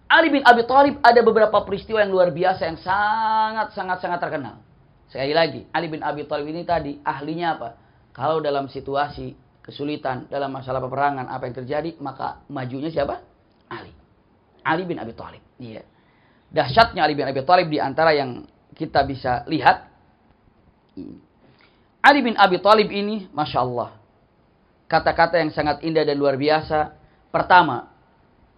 Ali bin Abi Thalib ada beberapa peristiwa yang luar biasa yang sangat sangat sangat terkenal. Sekali lagi, Ali bin Abi Thalib ini tadi ahlinya apa? Kalau dalam situasi kesulitan dalam masalah peperangan apa yang terjadi maka majunya siapa Ali Ali bin Abi Thalib iya dahsyatnya Ali bin Abi Thalib di antara yang kita bisa lihat Ali bin Abi Thalib ini masya Allah kata-kata yang sangat indah dan luar biasa pertama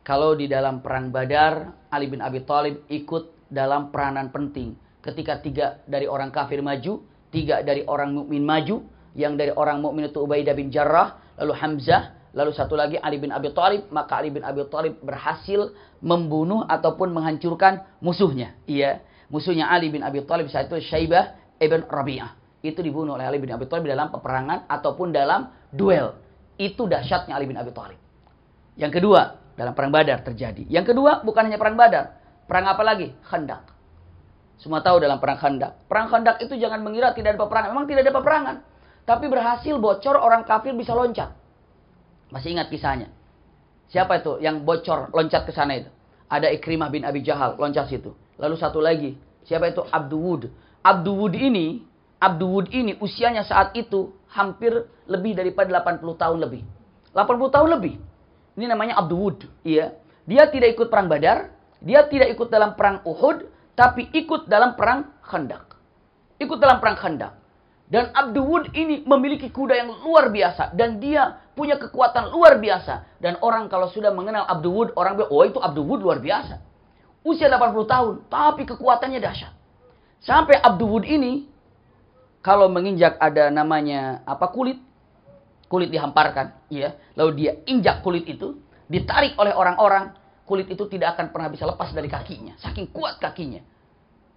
kalau di dalam perang Badar Ali bin Abi Thalib ikut dalam peranan penting ketika tiga dari orang kafir maju tiga dari orang mukmin maju yang dari orang mukmin itu Ubaidah bin Jarrah, lalu Hamzah, lalu satu lagi Ali bin Abi Thalib, maka Ali bin Abi Thalib berhasil membunuh ataupun menghancurkan musuhnya. Iya, musuhnya Ali bin Abi Thalib saat itu Syaibah ibn Rabi'ah. Itu dibunuh oleh Ali bin Abi Thalib dalam peperangan ataupun dalam duel. Itu dahsyatnya Ali bin Abi Thalib. Yang kedua, dalam perang Badar terjadi. Yang kedua, bukan hanya perang Badar. Perang apa lagi? Khandak. Semua tahu dalam perang Khandak. Perang Khandak itu jangan mengira tidak ada peperangan. Memang tidak ada peperangan tapi berhasil bocor orang kafir bisa loncat. Masih ingat kisahnya? Siapa itu yang bocor loncat ke sana itu? Ada Ikrimah bin Abi Jahal loncat situ. Lalu satu lagi, siapa itu Abdul Wud. Abdul Wud ini, Abdul Wud ini usianya saat itu hampir lebih daripada 80 tahun lebih. 80 tahun lebih. Ini namanya Abdul Wud, iya. Dia tidak ikut perang Badar, dia tidak ikut dalam perang Uhud, tapi ikut dalam perang Khandak. Ikut dalam perang Khandak. Dan Abdul Wud ini memiliki kuda yang luar biasa. Dan dia punya kekuatan luar biasa. Dan orang kalau sudah mengenal Abdul Wud, orang bilang, oh itu Abdul Wud luar biasa. Usia 80 tahun, tapi kekuatannya dahsyat. Sampai Abdul Wud ini, kalau menginjak ada namanya apa kulit, kulit dihamparkan, ya. Lalu dia injak kulit itu, ditarik oleh orang-orang, kulit itu tidak akan pernah bisa lepas dari kakinya, saking kuat kakinya.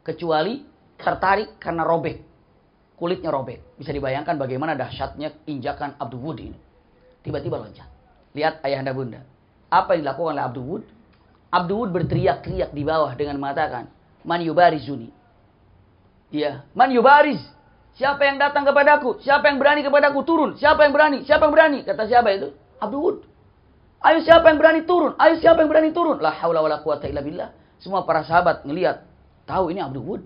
Kecuali tertarik karena robek kulitnya robek. Bisa dibayangkan bagaimana dahsyatnya injakan Abdul Wud ini. Tiba-tiba loncat. Lihat ayahanda bunda. Apa yang dilakukan oleh Abdul Wud? Abdul Wud berteriak-teriak di bawah dengan mengatakan, Man zuni. Iya, man yubariz. Siapa yang datang kepadaku? Siapa yang berani kepadaku turun? Siapa yang berani? Siapa yang berani? Kata siapa itu? Abdul Wud. Ayo siapa yang berani turun? Ayo siapa yang berani turun? La haula wala quwata illa billah. Semua para sahabat ngelihat, tahu ini Abdul Wud.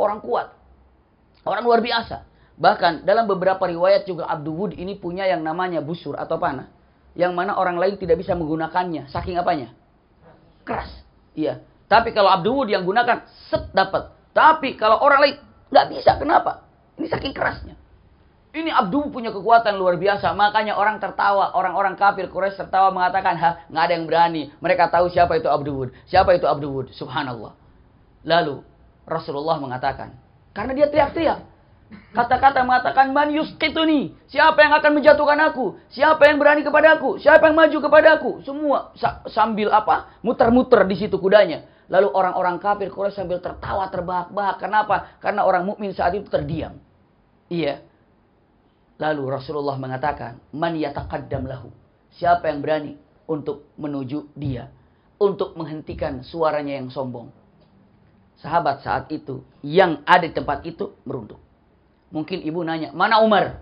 Orang kuat. Orang luar biasa. Bahkan dalam beberapa riwayat juga Abdul Wud ini punya yang namanya busur atau panah. Yang mana orang lain tidak bisa menggunakannya. Saking apanya? Keras. Iya. Tapi kalau Abdul Wud yang gunakan, set dapat. Tapi kalau orang lain, nggak bisa. Kenapa? Ini saking kerasnya. Ini Abdul punya kekuatan luar biasa. Makanya orang tertawa. Orang-orang kafir Quraisy tertawa mengatakan, ha nggak ada yang berani. Mereka tahu siapa itu Abdul Wud. Siapa itu Abdul Wud. Subhanallah. Lalu Rasulullah mengatakan, karena dia teriak-teriak. Kata-kata mengatakan man yuskituni. Siapa yang akan menjatuhkan aku? Siapa yang berani kepada aku? Siapa yang maju kepada aku? Semua sa sambil apa? Muter-muter di situ kudanya. Lalu orang-orang kafir Quraisy sambil tertawa terbahak-bahak. Kenapa? Karena orang mukmin saat itu terdiam. Iya. Lalu Rasulullah mengatakan, "Man yataqaddam lahu." Siapa yang berani untuk menuju dia, untuk menghentikan suaranya yang sombong sahabat saat itu yang ada di tempat itu merunduk. Mungkin ibu nanya, mana Umar?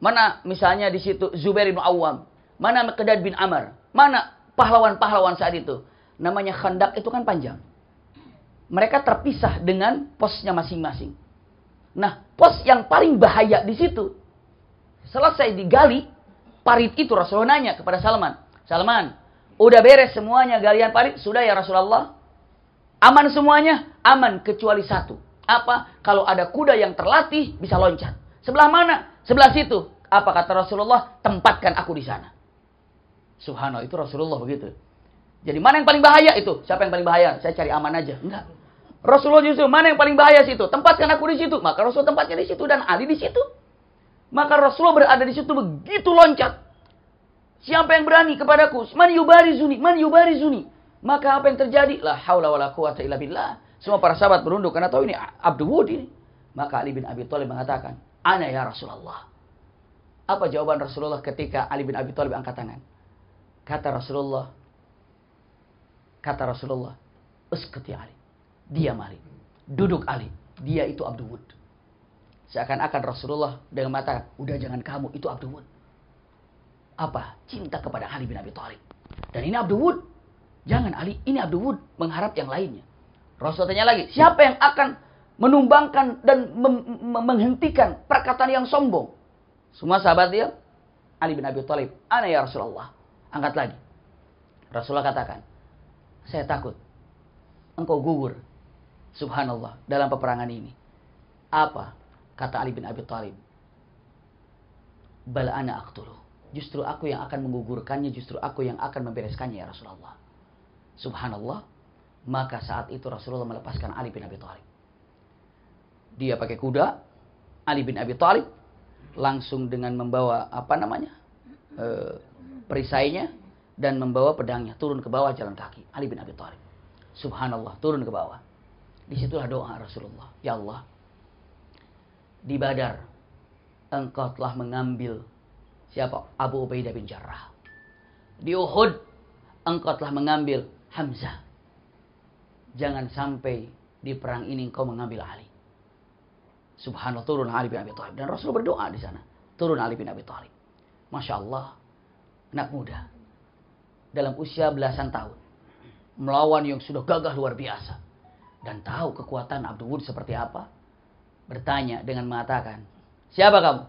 Mana misalnya di situ Zubair bin Awam? Mana Mekedad bin Amr? Mana pahlawan-pahlawan saat itu? Namanya khandak itu kan panjang. Mereka terpisah dengan posnya masing-masing. Nah, pos yang paling bahaya di situ. Selesai digali, parit itu Rasulullah nanya kepada Salman. Salman, udah beres semuanya galian parit? Sudah ya Rasulullah? Aman semuanya? Aman kecuali satu. Apa? Kalau ada kuda yang terlatih bisa loncat. Sebelah mana? Sebelah situ. Apa kata Rasulullah? Tempatkan aku di sana. Subhanallah itu Rasulullah begitu. Jadi mana yang paling bahaya itu? Siapa yang paling bahaya? Saya cari aman aja. Enggak. Rasulullah justru mana yang paling bahaya situ? Tempatkan aku di situ. Maka Rasul tempatnya di situ dan Ali di situ. Maka Rasulullah berada di situ begitu loncat. Siapa yang berani kepadaku? Man yubari zuni, man yubari zuni. Maka apa yang terjadi? La haula wala quwata illa billah. Semua para sahabat berunduk karena tahu ini Abduhud ini. Maka Ali bin Abi Thalib mengatakan, "Ana ya Rasulullah." Apa jawaban Rasulullah ketika Ali bin Abi Thalib angkat tangan? Kata Rasulullah, kata Rasulullah, "Uskati Ali." Diam Ali. Duduk Ali. Dia itu wud Seakan-akan Rasulullah dengan mata, udah jangan kamu, itu wud Apa? Cinta kepada Ali bin Abi Thalib. Dan ini abdul Jangan Ali, ini Abdul Wud mengharap yang lainnya. Rasul tanya lagi, siapa yang akan menumbangkan dan menghentikan perkataan yang sombong? Semua sahabat dia, Ali bin Abi Thalib, ana ya Rasulullah. Angkat lagi. Rasulullah katakan, saya takut engkau gugur. Subhanallah, dalam peperangan ini. Apa? Kata Ali bin Abi Thalib. Bal ana aktulu. Justru aku yang akan menggugurkannya, justru aku yang akan membereskannya ya Rasulullah. Subhanallah. Maka saat itu Rasulullah melepaskan Ali bin Abi Thalib. Dia pakai kuda, Ali bin Abi Thalib langsung dengan membawa apa namanya? E, perisainya dan membawa pedangnya turun ke bawah jalan kaki Ali bin Abi Thalib. Subhanallah, turun ke bawah. Disitulah doa Rasulullah. Ya Allah, di Badar, engkau telah mengambil siapa? Abu Ubaidah bin Jarrah. Di Uhud, engkau telah mengambil Hamzah. Jangan sampai di perang ini engkau mengambil Ali. Subhanallah turun Ali bin Abi Thalib dan Rasul berdoa di sana. Turun Ali bin Abi Thalib. Masya Allah, anak muda dalam usia belasan tahun melawan yang sudah gagah luar biasa dan tahu kekuatan Abdul Wud seperti apa bertanya dengan mengatakan siapa kamu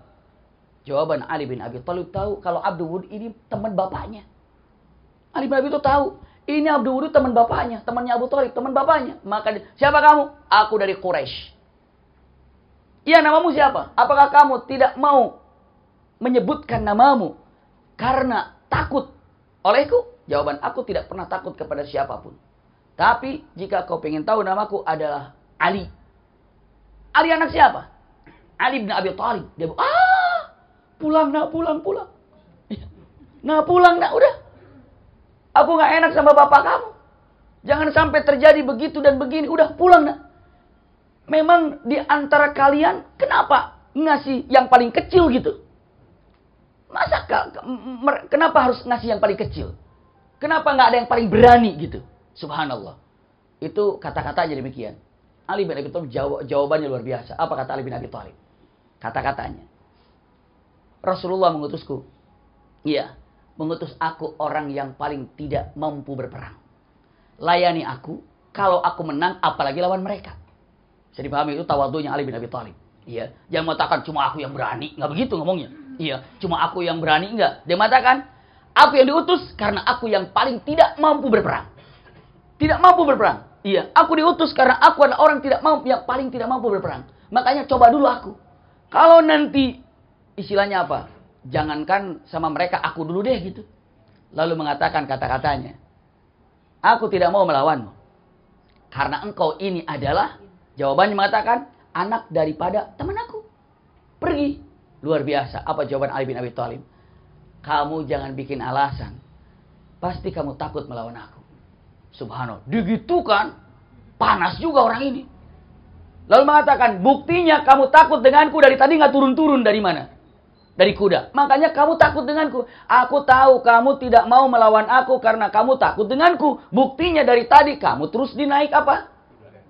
jawaban Ali bin Abi Thalib tahu kalau Abdul Wud ini teman bapaknya Ali bin Abi Thalib tahu ini Abdul Wudud teman bapaknya, temannya Abu Thalib, teman bapaknya. Maka siapa kamu? Aku dari Quraisy. Iya namamu siapa? Apakah kamu tidak mau menyebutkan namamu karena takut olehku? Jawaban aku tidak pernah takut kepada siapapun. Tapi jika kau ingin tahu namaku adalah Ali. Ali anak siapa? Ali bin Abi Thalib. Dia ah pulang nak pulang pulang. Nah pulang nak udah Aku nggak enak sama bapak kamu. Jangan sampai terjadi begitu dan begini. Udah pulang nak. Memang di antara kalian kenapa ngasih yang paling kecil gitu? Masa kenapa harus ngasih yang paling kecil? Kenapa nggak ada yang paling berani gitu? Subhanallah. Itu kata-katanya demikian. Ali bin Abi Thalib jawab, jawabannya luar biasa. Apa kata Ali bin Abi Thalib? Kata-katanya. Rasulullah mengutusku. Iya mengutus aku orang yang paling tidak mampu berperang. Layani aku, kalau aku menang apalagi lawan mereka. Jadi dipahami itu tawadunya Ali bin Abi Thalib. Iya, jangan mengatakan cuma aku yang berani, nggak begitu ngomongnya. Iya, cuma aku yang berani enggak. Dia mengatakan, aku yang diutus karena aku yang paling tidak mampu berperang. Tidak mampu berperang. Iya, aku diutus karena aku adalah orang tidak mampu yang paling tidak mampu berperang. Makanya coba dulu aku. Kalau nanti istilahnya apa? jangankan sama mereka aku dulu deh gitu. Lalu mengatakan kata-katanya, aku tidak mau melawanmu. Karena engkau ini adalah, jawabannya mengatakan, anak daripada teman aku. Pergi. Luar biasa. Apa jawaban Ali bin Abi Thalib? Kamu jangan bikin alasan. Pasti kamu takut melawan aku. Subhanallah. Digitu kan? Panas juga orang ini. Lalu mengatakan, buktinya kamu takut denganku dari tadi nggak turun-turun dari mana? dari kuda. Makanya kamu takut denganku. Aku tahu kamu tidak mau melawan aku karena kamu takut denganku. Buktinya dari tadi kamu terus dinaik apa?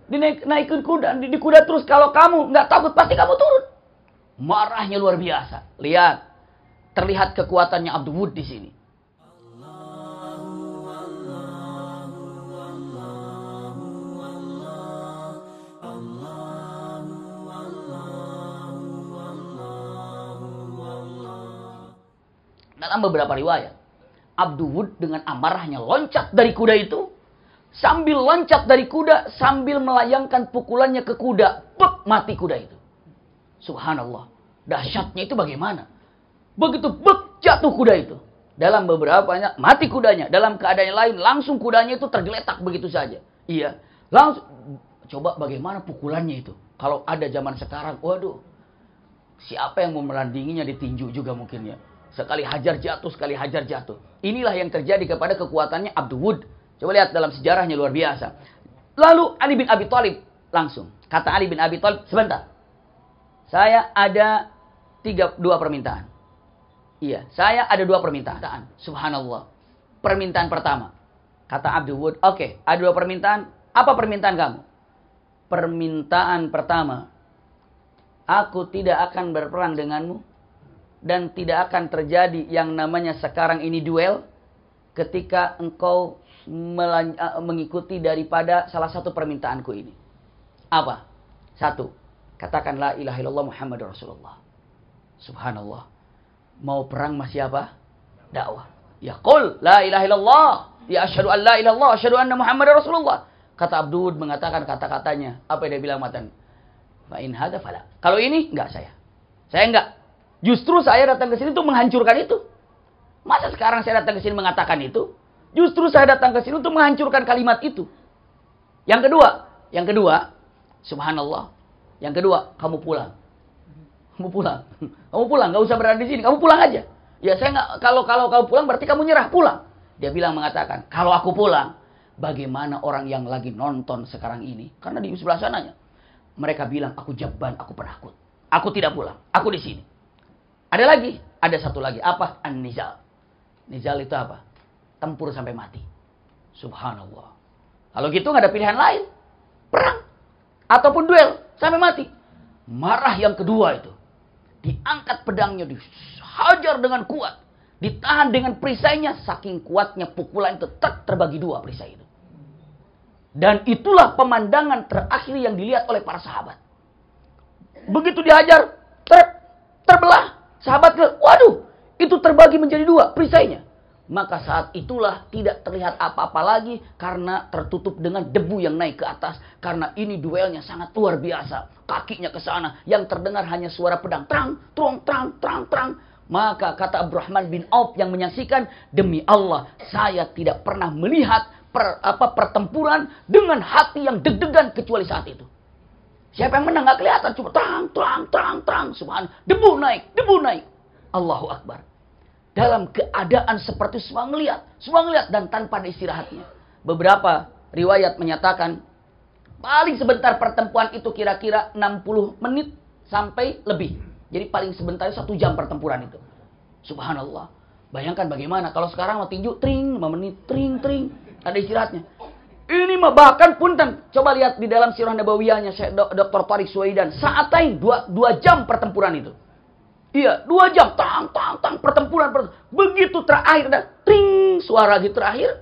Dinaik naikin kuda, di, di kuda terus. Kalau kamu nggak takut pasti kamu turun. Marahnya luar biasa. Lihat, terlihat kekuatannya Abdul Wud di sini. dalam beberapa riwayat. abdul Abduwud dengan amarahnya loncat dari kuda itu. Sambil loncat dari kuda, sambil melayangkan pukulannya ke kuda. Pek, mati kuda itu. Subhanallah. Dahsyatnya itu bagaimana? Begitu bek, jatuh kuda itu. Dalam beberapa banyak, mati kudanya. Dalam keadaan yang lain, langsung kudanya itu tergeletak begitu saja. Iya. Langsung, coba bagaimana pukulannya itu. Kalau ada zaman sekarang, waduh. Siapa yang mau merandinginya ditinju juga mungkin ya. Sekali hajar jatuh, sekali hajar jatuh. Inilah yang terjadi kepada kekuatannya Abdul Wud. Coba lihat dalam sejarahnya luar biasa. Lalu Ali bin Abi Thalib langsung. Kata Ali bin Abi Thalib, sebentar. Saya ada tiga, dua permintaan. Iya, saya ada dua permintaan. Subhanallah. Permintaan pertama. Kata Abdul Wud, oke, okay, ada dua permintaan. Apa permintaan kamu? Permintaan pertama, aku tidak akan berperang denganmu dan tidak akan terjadi yang namanya sekarang ini duel ketika engkau eh, mengikuti daripada salah satu permintaanku ini. Apa? Satu, katakanlah la ilaha Muhammad Rasulullah. Subhanallah. Mau perang masih apa? Dakwah. Ya qul la ilaha illallah. Ya asyhadu an la ilaha anna Muhammad Rasulullah. Kata Abdul mengatakan kata-katanya. Apa yang dia bilang matan? Fa in fala. Kalau ini enggak saya. Saya enggak. Justru saya datang ke sini untuk menghancurkan itu. Masa sekarang saya datang ke sini mengatakan itu? Justru saya datang ke sini untuk menghancurkan kalimat itu. Yang kedua, yang kedua, subhanallah. Yang kedua, kamu pulang. Kamu pulang. [laughs] Kamu pulang, nggak usah berada di sini. Kamu pulang aja. Ya saya nggak kalau kalau kamu pulang berarti kamu nyerah pulang. Dia bilang mengatakan, kalau aku pulang, bagaimana orang yang lagi nonton sekarang ini? Karena di sebelah sananya. Mereka bilang, aku jaban, aku penakut. Aku tidak pulang, aku di sini. Ada lagi, ada satu lagi. Apa? An-nizal. Nizal itu apa? Tempur sampai mati. Subhanallah. Kalau gitu nggak ada pilihan lain. Perang. Ataupun duel. Sampai mati. Marah yang kedua itu. Diangkat pedangnya. Dihajar dengan kuat. Ditahan dengan perisainya. Saking kuatnya pukulan itu tetap terbagi dua perisai itu. Dan itulah pemandangan terakhir yang dilihat oleh para sahabat. Begitu dihajar. Ter terbelah Sahabat ke, waduh, itu terbagi menjadi dua perisainya. Maka saat itulah tidak terlihat apa-apa lagi karena tertutup dengan debu yang naik ke atas. Karena ini duelnya sangat luar biasa. Kakinya ke sana, yang terdengar hanya suara pedang. Terang, terang, terang, terang, terang. Maka kata Abdurrahman bin Auf yang menyaksikan, demi Allah, saya tidak pernah melihat per, apa pertempuran dengan hati yang deg-degan kecuali saat itu. Siapa yang menang nggak kelihatan, cuma terang, terang, terang, terang, subhan. Debu naik, debu naik. Allahu Akbar. Dalam keadaan seperti semua ngelihat, semua ngelihat dan tanpa ada istirahatnya. Beberapa riwayat menyatakan paling sebentar pertempuran itu kira-kira 60 menit sampai lebih. Jadi paling sebentar satu jam pertempuran itu. Subhanallah. Bayangkan bagaimana kalau sekarang mau tinju tring 5 menit tring tring ada istirahatnya. Ini mah bahkan punten. Coba lihat di dalam sirah nabawiyahnya Dr. Tariq Suwaidan. lain dua, dua jam pertempuran itu. Iya, dua jam. Tang, tang, tang. Pertempuran. pertempuran. Begitu terakhir. Dan ting suara gitu terakhir.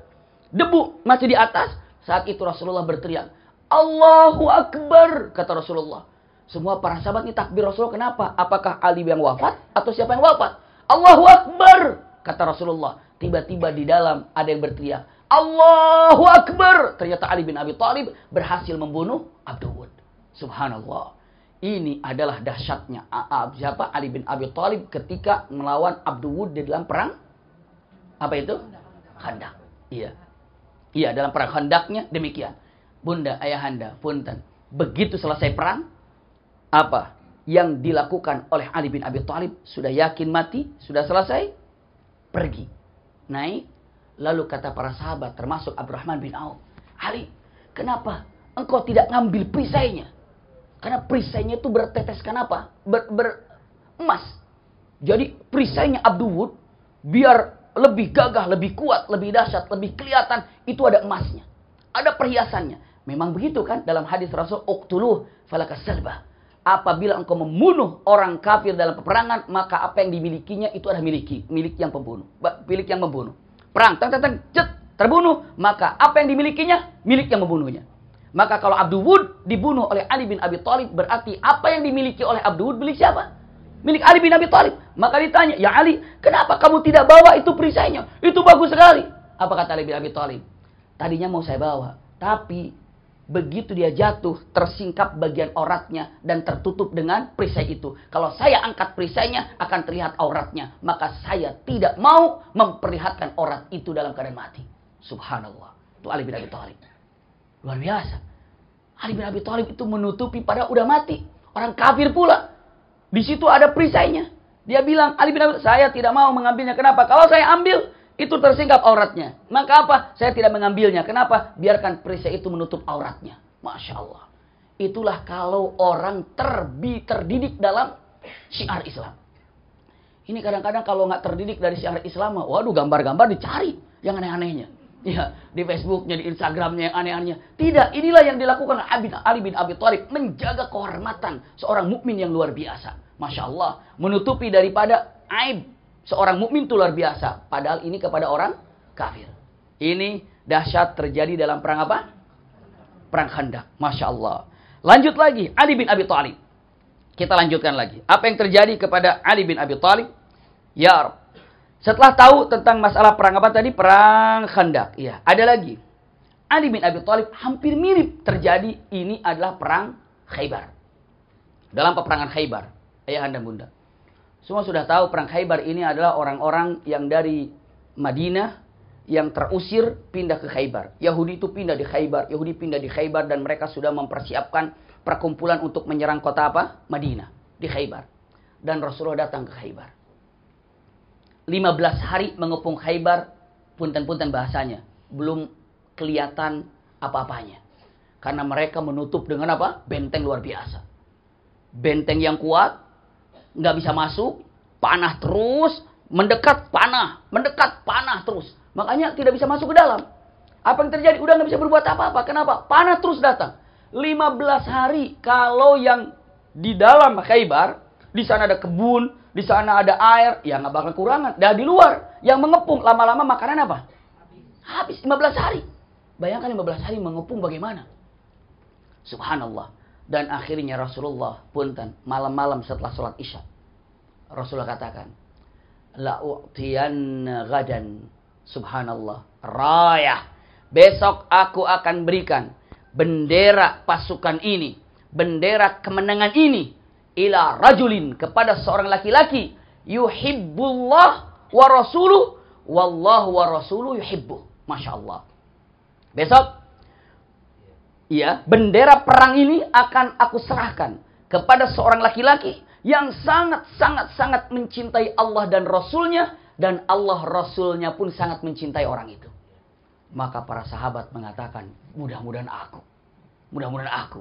Debu masih di atas. Saat itu Rasulullah berteriak. Allahu Akbar. Kata Rasulullah. Semua para sahabat ini takbir Rasulullah. Kenapa? Apakah Ali yang wafat? Atau siapa yang wafat? Allahu Akbar. Kata Rasulullah. Tiba-tiba di dalam ada yang berteriak. Allahu Akbar. Ternyata Ali bin Abi Thalib berhasil membunuh Abdul Subhanallah. Ini adalah dahsyatnya siapa Ali bin Abi Thalib ketika melawan Abdul di dalam perang apa itu? Khandak. Iya. Iya, dalam perang Khandaknya demikian. Bunda, ayahanda, punten. Begitu selesai perang, apa yang dilakukan oleh Ali bin Abi Thalib sudah yakin mati, sudah selesai, pergi. Naik Lalu kata para sahabat termasuk Abdurrahman bin Auf. Ali, kenapa engkau tidak ngambil perisainya? Karena perisainya itu bertetes kenapa? Ber, ber emas. Jadi perisainya Abdul biar lebih gagah, lebih kuat, lebih dahsyat, lebih kelihatan itu ada emasnya. Ada perhiasannya. Memang begitu kan dalam hadis Rasul uqtuluh falakas salbah. Apabila engkau membunuh orang kafir dalam peperangan, maka apa yang dimilikinya itu adalah miliki, milik yang pembunuh, milik yang membunuh perang, tang-tang, teng, jet, terbunuh, maka apa yang dimilikinya? Milik yang membunuhnya. Maka kalau Abdul Wud dibunuh oleh Ali bin Abi Thalib berarti apa yang dimiliki oleh Abdul Wud milik siapa? Milik Ali bin Abi Thalib. Maka ditanya, "Ya Ali, kenapa kamu tidak bawa itu perisainya? Itu bagus sekali." Apa kata Ali bin Abi Thalib? Tadinya mau saya bawa, tapi begitu dia jatuh tersingkap bagian auratnya dan tertutup dengan perisai itu. Kalau saya angkat perisainya akan terlihat auratnya, maka saya tidak mau memperlihatkan aurat itu dalam keadaan mati. Subhanallah. Itu Ali bin Abi Thalib. Luar biasa. Ali bin Abi Thalib itu menutupi pada udah mati. Orang kafir pula. Di situ ada perisainya. Dia bilang, Ali bin Abi, saya tidak mau mengambilnya. Kenapa? Kalau saya ambil, itu tersingkap auratnya. Maka apa? Saya tidak mengambilnya. Kenapa? Biarkan perisai itu menutup auratnya. Masya Allah. Itulah kalau orang terbi terdidik dalam syiar Islam. Ini kadang-kadang kalau nggak terdidik dari syiar Islam, waduh gambar-gambar dicari yang aneh-anehnya. Ya, di Facebooknya, di Instagramnya yang aneh-anehnya. Tidak, inilah yang dilakukan Ali bin Abi Thalib menjaga kehormatan seorang mukmin yang luar biasa. Masya Allah, menutupi daripada aib seorang mukmin itu luar biasa, padahal ini kepada orang kafir. Ini dahsyat terjadi dalam perang apa? Perang Khandak. Masya Allah. Lanjut lagi, Ali bin Abi Thalib. Kita lanjutkan lagi. Apa yang terjadi kepada Ali bin Abi Thalib? Ya Rab. Setelah tahu tentang masalah perang apa tadi? Perang Khandak. Iya, ada lagi. Ali bin Abi Thalib hampir mirip terjadi. Ini adalah perang Khaybar. Dalam peperangan Khaybar. Ayah anda bunda. Semua sudah tahu perang Khaybar ini adalah orang-orang yang dari Madinah yang terusir pindah ke Khaybar. Yahudi itu pindah di Khaybar, Yahudi pindah di Khaybar dan mereka sudah mempersiapkan perkumpulan untuk menyerang kota apa? Madinah, di Khaybar. Dan Rasulullah datang ke Khaybar. 15 hari mengepung Khaybar, punten-punten bahasanya, belum kelihatan apa-apanya. Karena mereka menutup dengan apa? Benteng luar biasa. Benteng yang kuat, nggak bisa masuk, panah terus, mendekat panah, mendekat panah terus. Makanya tidak bisa masuk ke dalam. Apa yang terjadi? Udah nggak bisa berbuat apa-apa. Kenapa? Panah terus datang. 15 hari kalau yang di dalam Khaybar, di sana ada kebun, di sana ada air, ya nggak bakal kurangan. Dah di luar, yang mengepung lama-lama makanan apa? Habis 15 hari. Bayangkan 15 hari mengepung bagaimana? Subhanallah. Dan akhirnya Rasulullah punten malam-malam setelah sholat isya. Rasulullah katakan, la'utiyan gadan. Subhanallah. raya, Besok aku akan berikan bendera pasukan ini. Bendera kemenangan ini. Ila rajulin. Kepada seorang laki-laki. Yuhibbullah wa rasuluh. Wallahu wa rasuluh yuhibbuh. Masya Allah. Besok. Ya, bendera perang ini akan aku serahkan kepada seorang laki-laki yang sangat-sangat-sangat mencintai Allah dan Rasulnya. Dan Allah Rasulnya pun sangat mencintai orang itu. Maka para sahabat mengatakan, mudah-mudahan aku. Mudah-mudahan aku.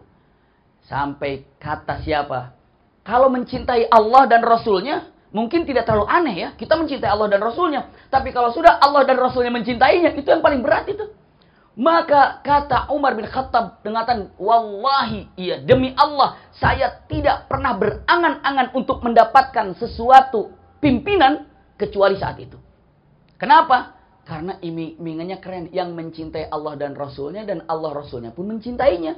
Sampai kata siapa? Kalau mencintai Allah dan Rasulnya, mungkin tidak terlalu aneh ya. Kita mencintai Allah dan Rasulnya. Tapi kalau sudah Allah dan Rasulnya mencintainya, itu yang paling berat itu. Maka kata Umar bin Khattab dengatan, wallahi iya demi Allah saya tidak pernah berangan-angan untuk mendapatkan sesuatu pimpinan kecuali saat itu. Kenapa? Karena iming-imingannya keren yang mencintai Allah dan Rasulnya dan Allah Rasulnya pun mencintainya.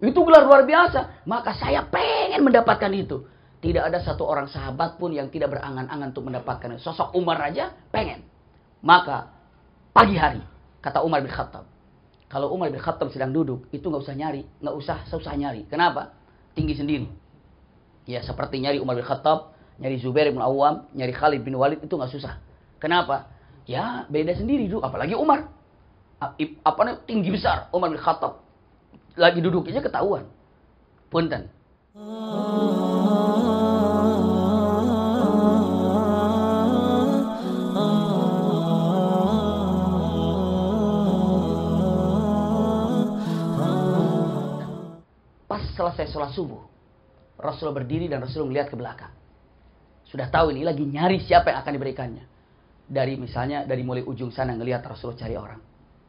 Itu gelar luar biasa. Maka saya pengen mendapatkan itu. Tidak ada satu orang sahabat pun yang tidak berangan-angan untuk mendapatkan sosok Umar aja pengen. Maka pagi hari kata Umar bin Khattab kalau Umar bin Khattab sedang duduk, itu nggak usah nyari, nggak usah susah nyari. Kenapa? Tinggi sendiri. Ya seperti nyari Umar bin Khattab, nyari Zubair bin Awam, nyari Khalid bin Walid itu nggak susah. Kenapa? Ya beda sendiri dulu, apalagi Umar. Apa namanya tinggi besar Umar bin Khattab lagi duduk aja ketahuan. Punten. Oh. selesai sholat subuh, Rasulullah berdiri dan Rasulullah melihat ke belakang. Sudah tahu ini lagi nyari siapa yang akan diberikannya. Dari misalnya dari mulai ujung sana ngelihat Rasulullah cari orang.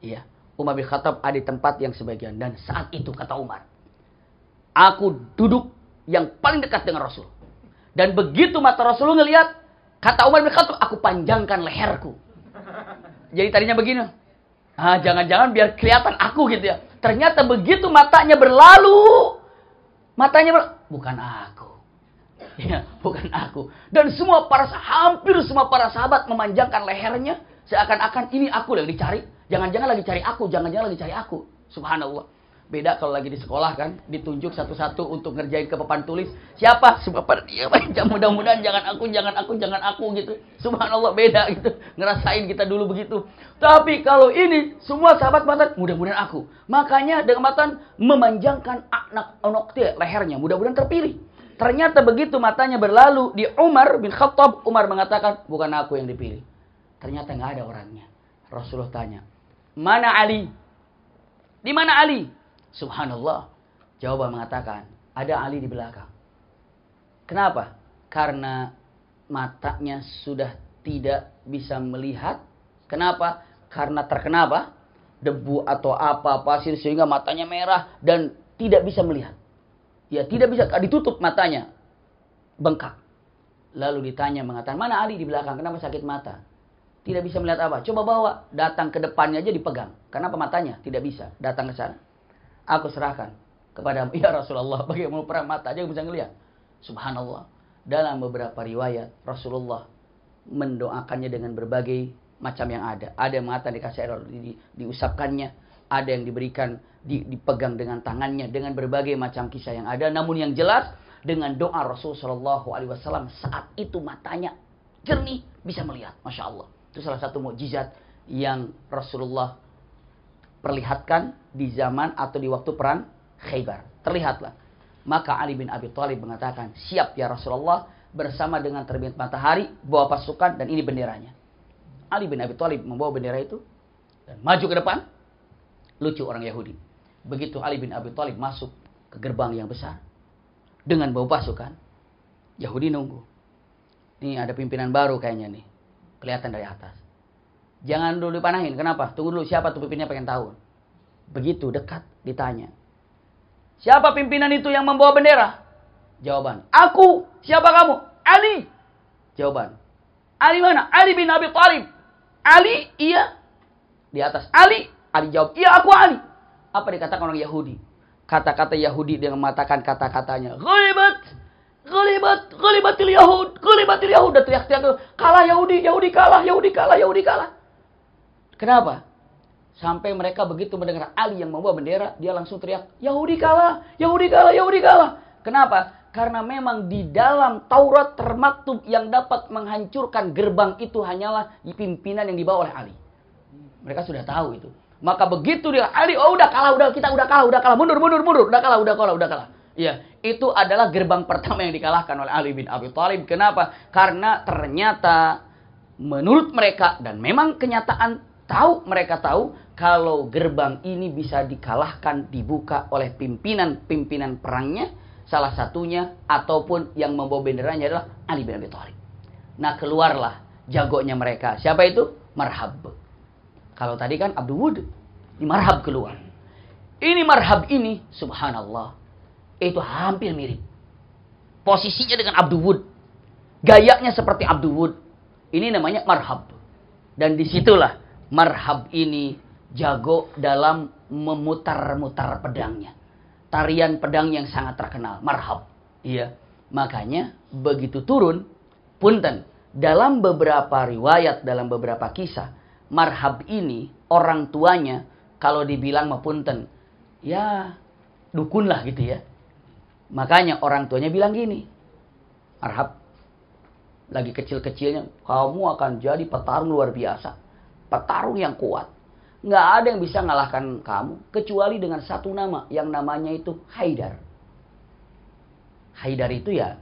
Iya. Umar bin Khattab ada di tempat yang sebagian dan saat itu kata Umar, aku duduk yang paling dekat dengan Rasul. Dan begitu mata Rasul ngelihat, kata Umar bin Khattab, aku panjangkan leherku. Jadi tadinya begini, ah jangan-jangan biar kelihatan aku gitu ya. Ternyata begitu matanya berlalu, Matanya bukan aku. [laughs] Ya, bukan aku. Dan semua para hampir semua para sahabat memanjangkan lehernya seakan-akan ini aku yang dicari. Jangan-jangan lagi cari aku, jangan-jangan lagi cari aku. Subhanallah. Beda kalau lagi di sekolah kan, ditunjuk satu-satu untuk ngerjain ke papan tulis. Siapa? Semua pada dia. Mudah-mudahan jangan aku, jangan aku, jangan aku gitu. Subhanallah beda gitu. Ngerasain kita dulu begitu. Tapi kalau ini semua sahabat matan, mudah-mudahan aku. Makanya dengan matan memanjangkan anak onokte lehernya. Mudah-mudahan terpilih. Ternyata begitu matanya berlalu di Umar bin Khattab, Umar mengatakan, bukan aku yang dipilih. Ternyata nggak ada orangnya. Rasulullah tanya, mana Ali? Di mana Ali? Subhanallah. Jawaban mengatakan, ada Ali di belakang. Kenapa? Karena matanya sudah tidak bisa melihat. Kenapa? Karena terkena apa? Debu atau apa pasir sehingga matanya merah dan tidak bisa melihat. Ya tidak bisa ah, ditutup matanya. Bengkak. Lalu ditanya mengatakan, mana Ali di belakang? Kenapa sakit mata? Tidak bisa melihat apa? Coba bawa. Datang ke depannya aja dipegang. Kenapa matanya? Tidak bisa. Datang ke sana. Aku serahkan kepada [laughs] ya Rasulullah. Bagaimana perang mata aja bisa ngelihat. Subhanallah. Dalam beberapa riwayat Rasulullah mendoakannya dengan berbagai macam yang ada. Ada yang mengatakan dikasih air di, diusapkannya, ada yang diberikan di, dipegang dengan tangannya dengan berbagai macam kisah yang ada. Namun yang jelas dengan doa Rasul Shallallahu Alaihi Wasallam saat itu matanya jernih bisa melihat, masya Allah. Itu salah satu mukjizat yang Rasulullah perlihatkan di zaman atau di waktu perang Khaybar. Terlihatlah. Maka Ali bin Abi Thalib mengatakan, siap ya Rasulullah bersama dengan terbit matahari, bawa pasukan dan ini benderanya. Ali bin Abi Thalib membawa bendera itu dan maju ke depan. Lucu orang Yahudi. Begitu Ali bin Abi Thalib masuk ke gerbang yang besar dengan bawa pasukan, Yahudi nunggu. Ini ada pimpinan baru kayaknya nih. Kelihatan dari atas. Jangan dulu dipanahin. Kenapa? Tunggu dulu siapa tuh pimpinnya pengen tahu. Begitu dekat ditanya. Siapa pimpinan itu yang membawa bendera? Jawaban. Aku. Siapa kamu? Ali. Jawaban. Ali mana? Ali bin Abi Thalib. Ali, iya. Di atas Ali. Ali jawab, iya aku Ali. Apa dikatakan orang Yahudi? Kata-kata Yahudi dengan mengatakan kata-katanya. Ghulibat. Ghulibat. Ghulibatil Yahud. Ghulibatil Yahud. Dan teriak-teriak. Kalah Yahudi. Yahudi kalah. Yahudi kalah. Yahudi kalah. Kenapa? Sampai mereka begitu mendengar Ali yang membawa bendera, dia langsung teriak, Yahudi kalah, Yahudi kalah, Yahudi kalah. Kenapa? Karena memang di dalam Taurat termaktub yang dapat menghancurkan gerbang itu hanyalah pimpinan yang dibawa oleh Ali. Mereka sudah tahu itu. Maka begitu dia Ali, oh udah kalah, udah kita udah kalah, udah kalah, mundur, mundur, mundur, udah kalah, udah kalah, udah kalah. ya itu adalah gerbang pertama yang dikalahkan oleh Ali bin Abi Thalib. Kenapa? Karena ternyata menurut mereka dan memang kenyataan tahu mereka tahu kalau gerbang ini bisa dikalahkan dibuka oleh pimpinan-pimpinan perangnya salah satunya ataupun yang membawa benderanya adalah Ali bin Abi Thalib. Nah, keluarlah jagonya mereka. Siapa itu? Marhab. Kalau tadi kan Abdul Wud, ini Marhab keluar. Ini Marhab ini subhanallah itu hampir mirip. Posisinya dengan Abdul Wud. Gayanya seperti Abdul Wud. Ini namanya Marhab. Dan disitulah marhab ini jago dalam memutar-mutar pedangnya. Tarian pedang yang sangat terkenal, marhab. Iya. Makanya begitu turun, punten, dalam beberapa riwayat, dalam beberapa kisah, marhab ini orang tuanya kalau dibilang mapunten, ya dukun lah gitu ya. Makanya orang tuanya bilang gini, marhab, lagi kecil-kecilnya, kamu akan jadi petarung luar biasa petarung yang kuat. Nggak ada yang bisa ngalahkan kamu kecuali dengan satu nama yang namanya itu Haidar. Haidar itu ya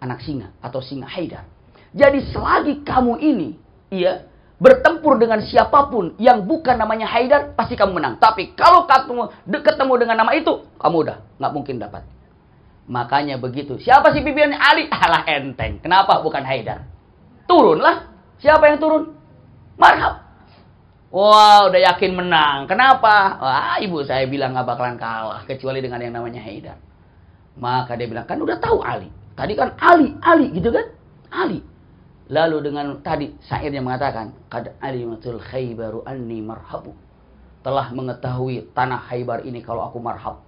anak singa atau singa Haidar. Jadi selagi kamu ini iya bertempur dengan siapapun yang bukan namanya Haidar pasti kamu menang. Tapi kalau kamu ketemu dengan nama itu kamu udah nggak mungkin dapat. Makanya begitu. Siapa sih pimpinan Ali? [laughs] Alah enteng. Kenapa bukan Haidar? Turunlah. Siapa yang turun? Marhab. Wah, wow, udah yakin menang. Kenapa? Wah, ibu saya bilang nggak bakalan kalah kecuali dengan yang namanya Haidar. Maka dia bilang, kan udah tahu Ali. Tadi kan Ali, Ali gitu kan? Ali. Lalu dengan tadi syairnya mengatakan, Kad alimatul khaybaru anni marhabu. Telah mengetahui tanah Khaybar ini kalau aku marhab.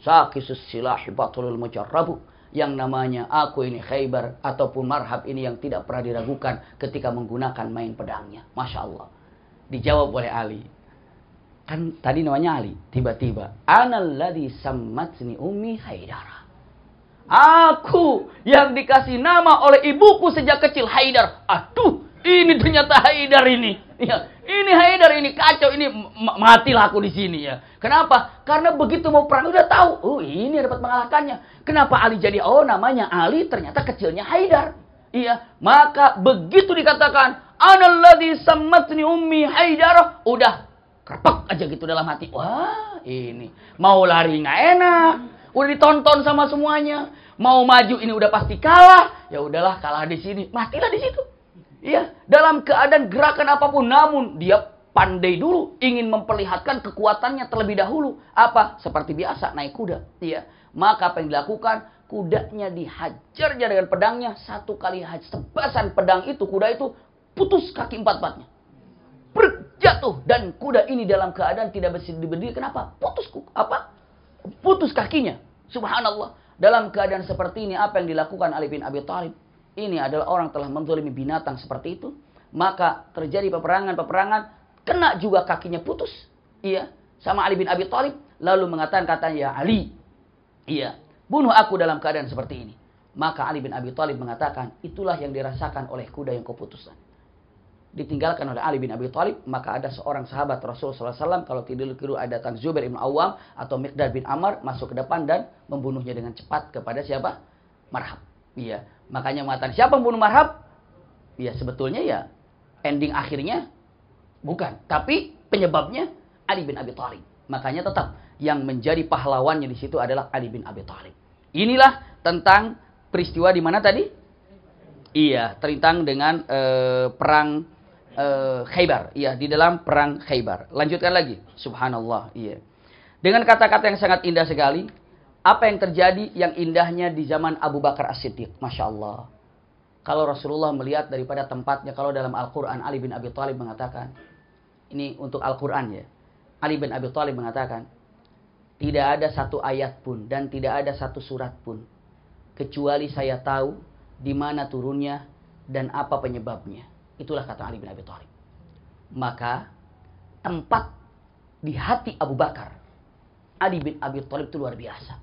Sakisus silah batulul mujarrabu. Yang namanya aku ini Khaybar ataupun marhab ini yang tidak pernah diragukan ketika menggunakan main pedangnya. Masya Allah. Dijawab oleh Ali. Kan tadi namanya Ali. Tiba-tiba. Analladhi sammatni ummi Haidara. Aku yang dikasih nama oleh ibuku sejak kecil Haidar. Aduh, ini ternyata Haidar ini. Ya, ini Haidar ini kacau ini matilah aku di sini ya. Kenapa? Karena begitu mau perang udah tahu, oh ini dapat mengalahkannya. Kenapa Ali jadi oh namanya Ali ternyata kecilnya Haidar. Iya, maka begitu dikatakan analladzi samatni ummi Haidarah, udah kerpek aja gitu dalam hati. Wah, ini mau lari nggak enak. Udah ditonton sama semuanya. Mau maju ini udah pasti kalah. Ya udahlah kalah di sini. Matilah di situ. Iya, dalam keadaan gerakan apapun namun dia pandai dulu ingin memperlihatkan kekuatannya terlebih dahulu. Apa? Seperti biasa naik kuda. Iya. Maka apa yang dilakukan? kudanya dihajarnya dengan pedangnya satu kali sebasan pedang itu kuda itu putus kaki empat empatnya berjatuh dan kuda ini dalam keadaan tidak bisa berdiri kenapa putus apa putus kakinya subhanallah dalam keadaan seperti ini apa yang dilakukan Ali bin Abi Thalib ini adalah orang telah menzalimi binatang seperti itu maka terjadi peperangan-peperangan kena juga kakinya putus iya sama Ali bin Abi Thalib lalu mengatakan katanya ya Ali iya bunuh aku dalam keadaan seperti ini. Maka Ali bin Abi Thalib mengatakan, itulah yang dirasakan oleh kuda yang keputusan. Ditinggalkan oleh Ali bin Abi Thalib, maka ada seorang sahabat Rasul SAW, kalau tidak keliru ada datang Zubair bin Awam atau Mikdad bin Amr masuk ke depan dan membunuhnya dengan cepat kepada siapa? Marhab. Iya. Makanya mengatakan, siapa membunuh Marhab? Iya sebetulnya ya ending akhirnya bukan. Tapi penyebabnya Ali bin Abi Thalib. Makanya tetap yang menjadi pahlawannya di situ adalah Ali bin Abi Thalib. Inilah tentang peristiwa di mana tadi? Iya, terintang dengan e, perang e, Khaybar. Iya, di dalam perang Khaybar. Lanjutkan lagi. Subhanallah. Iya. Dengan kata-kata yang sangat indah sekali, apa yang terjadi yang indahnya di zaman Abu Bakar As-Siddiq. Masya Allah. Kalau Rasulullah melihat daripada tempatnya, kalau dalam Al-Quran Ali bin Abi Thalib mengatakan, ini untuk Al-Quran ya, Ali bin Abi Thalib mengatakan, tidak ada satu ayat pun dan tidak ada satu surat pun. Kecuali saya tahu di mana turunnya dan apa penyebabnya. Itulah kata Ali bin Abi Thalib. Maka tempat di hati Abu Bakar. Ali bin Abi Thalib itu luar biasa.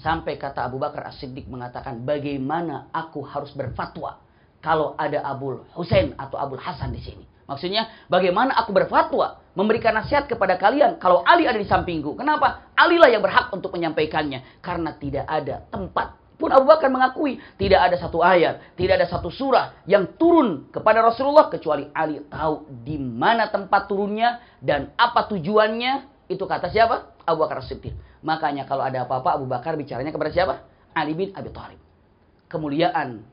Sampai kata Abu Bakar As-Siddiq mengatakan bagaimana aku harus berfatwa kalau ada Abu Husain atau Abu Hasan di sini. Maksudnya bagaimana aku berfatwa memberikan nasihat kepada kalian kalau Ali ada di sampingku. Kenapa? Ali lah yang berhak untuk menyampaikannya. Karena tidak ada tempat. Pun Abu Bakar mengakui tidak ada satu ayat, tidak ada satu surah yang turun kepada Rasulullah kecuali Ali tahu di mana tempat turunnya dan apa tujuannya. Itu kata siapa? Abu Bakar Siddiq. Makanya kalau ada apa-apa Abu Bakar bicaranya kepada siapa? Ali bin Abi Thalib. Kemuliaan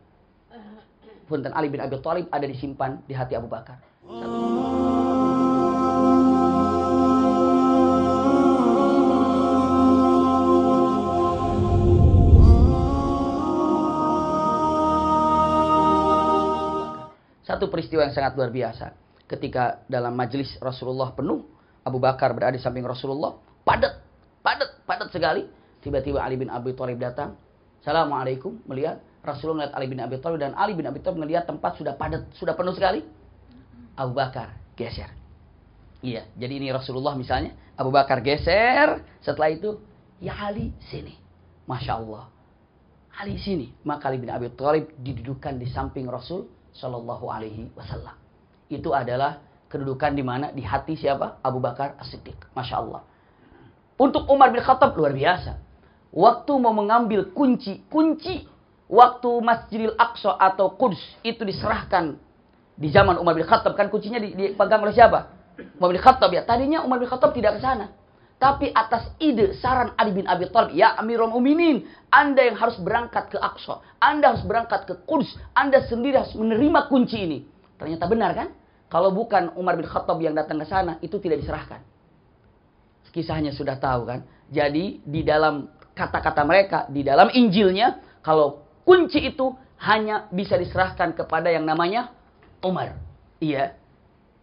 uh-huh. Punten Ali bin Abi Thalib ada disimpan di hati Abu Bakar. Satu. Oh. Satu peristiwa yang sangat luar biasa. Ketika dalam majelis Rasulullah penuh, Abu Bakar berada di samping Rasulullah, padat, padat, padat sekali. Tiba-tiba Ali bin Abi Thalib datang. Assalamualaikum, melihat Rasulullah melihat Ali bin Abi Thalib dan Ali bin Abi Thalib melihat tempat sudah padat, sudah penuh sekali. Abu Bakar geser. Iya, jadi ini Rasulullah misalnya, Abu Bakar geser, setelah itu ya Ali sini. Masya Allah. Ali sini. Maka Ali bin Abi Thalib didudukan di samping Rasul Shallallahu Alaihi Wasallam. Itu adalah kedudukan di mana di hati siapa Abu Bakar As Siddiq. Masya Allah. Untuk Umar bin Khattab luar biasa. Waktu mau mengambil kunci, kunci waktu Masjidil Aqsa atau Quds itu diserahkan di zaman Umar bin Khattab kan kuncinya dipegang oleh siapa? Umar bin Khattab ya. Tadinya Umar bin Khattab tidak ke sana. Tapi atas ide saran Ali bin Abi Thalib, ya Amirul Mukminin, Anda yang harus berangkat ke Aqsa, Anda harus berangkat ke Quds, Anda sendiri harus menerima kunci ini. Ternyata benar kan? Kalau bukan Umar bin Khattab yang datang ke sana, itu tidak diserahkan. Kisahnya sudah tahu kan? Jadi di dalam kata-kata mereka, di dalam Injilnya, kalau kunci itu hanya bisa diserahkan kepada yang namanya Umar. Iya.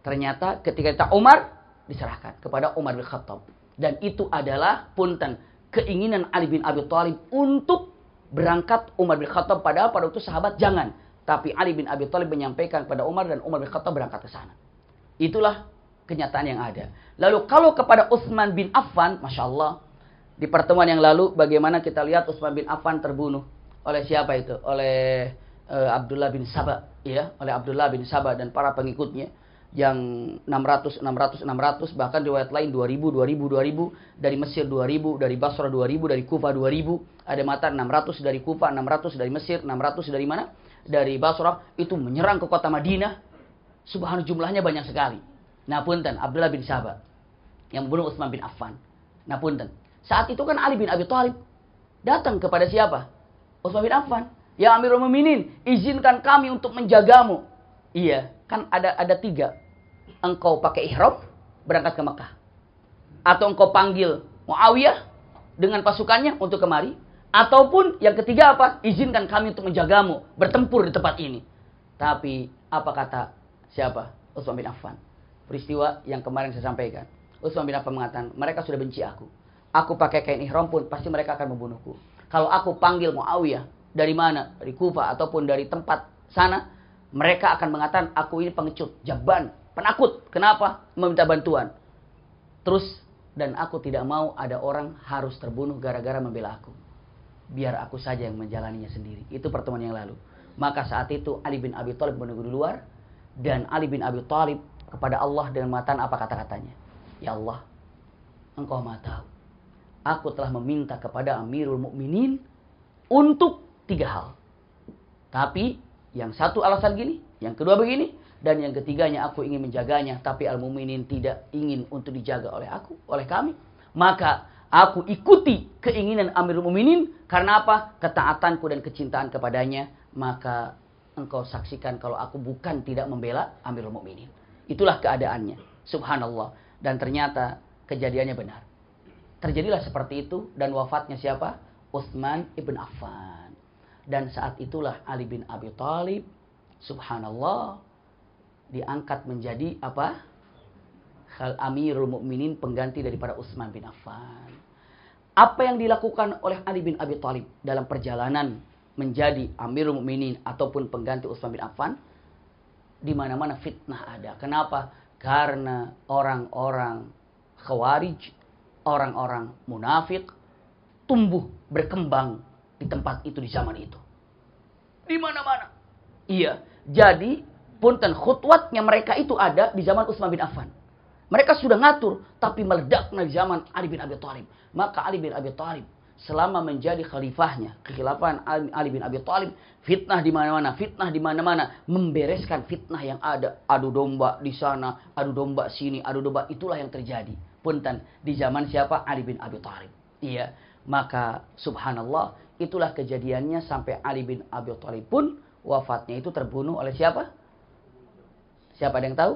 Ternyata ketika kita Umar, diserahkan kepada Umar bin Khattab. Dan itu adalah punten keinginan Ali bin Abi Thalib untuk berangkat Umar bin Khattab padahal pada waktu sahabat jangan. Tapi Ali bin Abi Thalib menyampaikan kepada Umar dan Umar bin Khattab berangkat ke sana. Itulah kenyataan yang ada. Lalu kalau kepada Utsman bin Affan, Masya Allah, di pertemuan yang lalu bagaimana kita lihat Utsman bin Affan terbunuh oleh siapa itu? Oleh uh, Abdullah bin Sabah, ya, oleh Abdullah bin Sabah dan para pengikutnya yang 600 600 600 bahkan riwayat lain 2000 2000 2000 dari Mesir 2000 dari Basra 2000 dari Kufa 2000 ada mata 600 dari Kufa 600 dari Mesir 600 dari mana dari Basra itu menyerang ke kota Madinah subhanallah jumlahnya banyak sekali nah punten Abdullah bin Sabah yang membunuh Utsman bin Affan nah punten saat itu kan Ali bin Abi Thalib datang kepada siapa Utsman bin Affan ya Amirul Mukminin izinkan kami untuk menjagamu iya kan ada ada tiga engkau pakai ihram berangkat ke Mekah. Atau engkau panggil Muawiyah dengan pasukannya untuk kemari. Ataupun yang ketiga apa? Izinkan kami untuk menjagamu, bertempur di tempat ini. Tapi apa kata siapa? Utsman bin Affan. Peristiwa yang kemarin saya sampaikan. Utsman bin Affan mengatakan, mereka sudah benci aku. Aku pakai kain ihram pun pasti mereka akan membunuhku. Kalau aku panggil Muawiyah dari mana? Dari Kufa ataupun dari tempat sana, mereka akan mengatakan aku ini pengecut, jaban, Penakut. Kenapa? Meminta bantuan. Terus, dan aku tidak mau ada orang harus terbunuh gara-gara membela aku. Biar aku saja yang menjalaninya sendiri. Itu pertemuan yang lalu. Maka saat itu Ali bin Abi Thalib menunggu di luar. Dan Ali bin Abi Thalib kepada Allah dengan matan apa kata-katanya. Ya Allah, engkau maha tahu. Aku telah meminta kepada Amirul Mukminin untuk tiga hal. Tapi yang satu alasan gini, yang kedua begini, dan yang ketiganya aku ingin menjaganya, tapi al-muminin tidak ingin untuk dijaga oleh aku, oleh kami. Maka aku ikuti keinginan Amirul Muminin karena apa? Ketaatanku dan kecintaan kepadanya, maka engkau saksikan kalau aku bukan tidak membela Amirul Muminin. Itulah keadaannya. Subhanallah. Dan ternyata kejadiannya benar. Terjadilah seperti itu dan wafatnya siapa? Utsman ibn Affan. Dan saat itulah Ali bin Abi Thalib subhanallah diangkat menjadi apa? Khal Amirul Mukminin pengganti daripada Utsman bin Affan. Apa yang dilakukan oleh Ali bin Abi Thalib dalam perjalanan menjadi Amirul Mukminin ataupun pengganti Utsman bin Affan? Di mana-mana fitnah ada. Kenapa? Karena orang-orang khawarij, orang-orang munafik tumbuh berkembang di tempat itu di zaman itu. Di mana-mana. Iya, jadi punten khutwatnya mereka itu ada di zaman Utsman bin Affan. Mereka sudah ngatur tapi meledak di zaman Ali bin Abi Thalib. Maka Ali bin Abi Thalib selama menjadi khalifahnya, kekhilafan Ali bin Abi Thalib, fitnah di mana-mana, fitnah di mana-mana, membereskan fitnah yang ada, adu domba di sana, adu domba sini, adu domba itulah yang terjadi. Punten di zaman siapa? Ali bin Abi Thalib. Iya, maka subhanallah itulah kejadiannya sampai Ali bin Abi Thalib pun wafatnya itu terbunuh oleh siapa? Siapa ada yang tahu?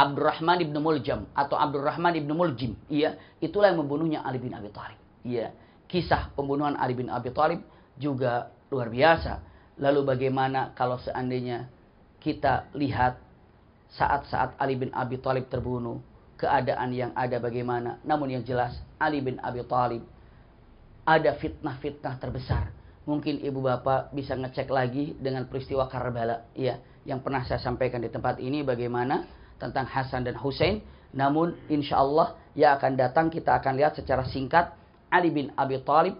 Abdurrahman ibnu Muljam atau Abdurrahman ibnu Muljim. Iya, itulah yang membunuhnya Ali bin Abi Thalib. Iya, kisah pembunuhan Ali bin Abi Thalib juga luar biasa. Lalu bagaimana kalau seandainya kita lihat saat-saat Ali bin Abi Thalib terbunuh, keadaan yang ada bagaimana? Namun yang jelas Ali bin Abi Thalib ada fitnah-fitnah terbesar. Mungkin ibu bapak bisa ngecek lagi dengan peristiwa Karbala. Iya, yang pernah saya sampaikan di tempat ini bagaimana tentang Hasan dan Hussein. Namun insya Allah yang akan datang kita akan lihat secara singkat Ali bin Abi Thalib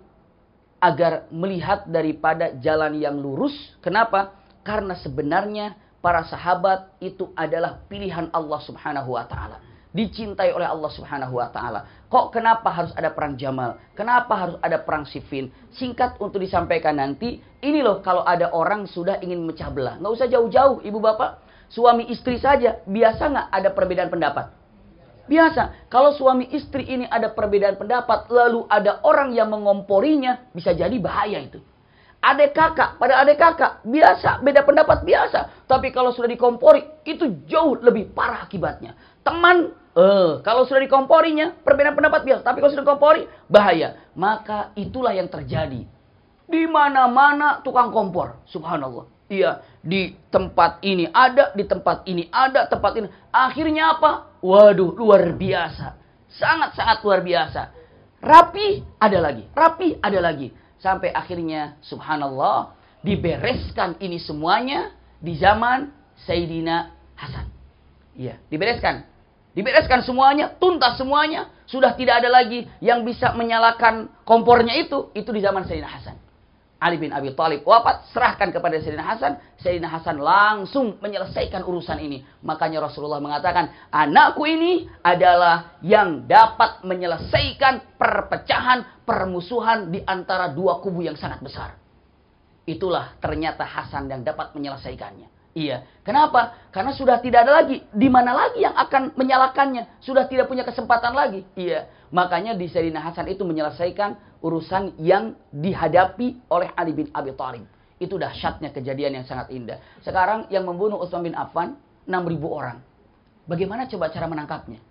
agar melihat daripada jalan yang lurus. Kenapa? Karena sebenarnya para sahabat itu adalah pilihan Allah Subhanahu wa taala dicintai oleh Allah Subhanahu wa taala. Kok kenapa harus ada perang Jamal? Kenapa harus ada perang Siffin? Singkat untuk disampaikan nanti, ini loh kalau ada orang sudah ingin mecah belah, nggak usah jauh-jauh, Ibu Bapak, suami istri saja biasa nggak ada perbedaan pendapat? Biasa, kalau suami istri ini ada perbedaan pendapat, lalu ada orang yang mengomporinya, bisa jadi bahaya itu adik kakak pada adik kakak biasa beda pendapat biasa tapi kalau sudah dikompori itu jauh lebih parah akibatnya teman Eh, kalau sudah dikomporinya, perbedaan pendapat biasa. Tapi kalau sudah dikompori, bahaya. Maka itulah yang terjadi. Di mana-mana tukang kompor. Subhanallah. Iya, di tempat ini ada, di tempat ini ada, tempat ini. Akhirnya apa? Waduh, luar biasa. Sangat-sangat luar biasa. Rapi, ada lagi. Rapi, ada lagi. Sampai akhirnya, subhanallah, dibereskan ini semuanya di zaman Sayyidina Hasan. Iya, dibereskan. Dibereskan semuanya, tuntas semuanya. Sudah tidak ada lagi yang bisa menyalakan kompornya itu. Itu di zaman Sayyidina Hasan. Ali bin Abi Thalib wafat, serahkan kepada Sayyidina Hasan. Sayyidina Hasan langsung menyelesaikan urusan ini. Makanya Rasulullah mengatakan, anakku ini adalah yang dapat menyelesaikan perpecahan, permusuhan di antara dua kubu yang sangat besar. Itulah ternyata Hasan yang dapat menyelesaikannya. Iya. Kenapa? Karena sudah tidak ada lagi. Di mana lagi yang akan menyalakannya? Sudah tidak punya kesempatan lagi. Iya. Makanya di Sayyidina Hasan itu menyelesaikan urusan yang dihadapi oleh Ali bin Abi Thalib. Itu dahsyatnya kejadian yang sangat indah. Sekarang yang membunuh Utsman bin Affan 6.000 orang. Bagaimana coba cara menangkapnya?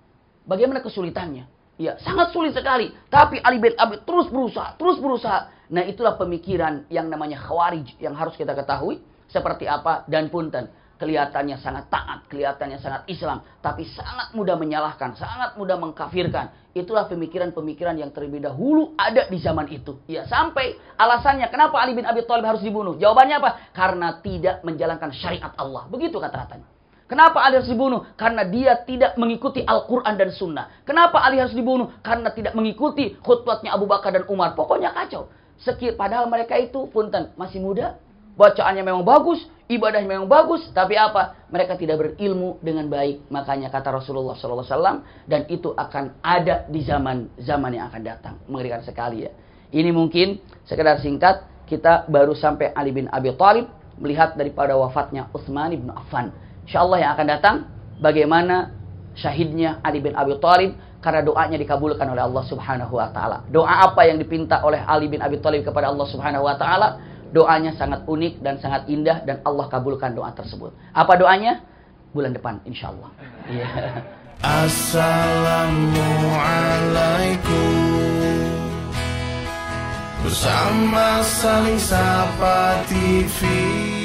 Bagaimana kesulitannya? Iya, sangat sulit sekali. Tapi Ali bin Abi terus berusaha, terus berusaha. Nah, itulah pemikiran yang namanya khawarij yang harus kita ketahui seperti apa dan punten. Kelihatannya sangat taat, kelihatannya sangat Islam, tapi sangat mudah menyalahkan, sangat mudah mengkafirkan. Itulah pemikiran-pemikiran yang terlebih dahulu ada di zaman itu. Ya, sampai alasannya kenapa Ali bin Abi Thalib harus dibunuh? Jawabannya apa? Karena tidak menjalankan syariat Allah. Begitu kata-katanya. Kenapa Ali harus dibunuh? Karena dia tidak mengikuti Al-Quran dan Sunnah. Kenapa Ali harus dibunuh? Karena tidak mengikuti khutbahnya Abu Bakar dan Umar. Pokoknya kacau. Sekir, padahal mereka itu punten masih muda, bacaannya memang bagus, ibadahnya memang bagus, tapi apa? Mereka tidak berilmu dengan baik. Makanya kata Rasulullah SAW, dan itu akan ada di zaman-zaman yang akan datang. Mengerikan sekali ya. Ini mungkin sekedar singkat, kita baru sampai Ali bin Abi Thalib melihat daripada wafatnya Utsman bin Affan. Insya Allah yang akan datang, bagaimana syahidnya Ali bin Abi Thalib karena doanya dikabulkan oleh Allah Subhanahu wa taala. Doa apa yang dipinta oleh Ali bin Abi Thalib kepada Allah Subhanahu wa taala? Doanya sangat unik dan sangat indah dan Allah kabulkan doa tersebut. Apa doanya? Bulan depan insya Allah. Yeah. Assalamualaikum Bersama saling sapa TV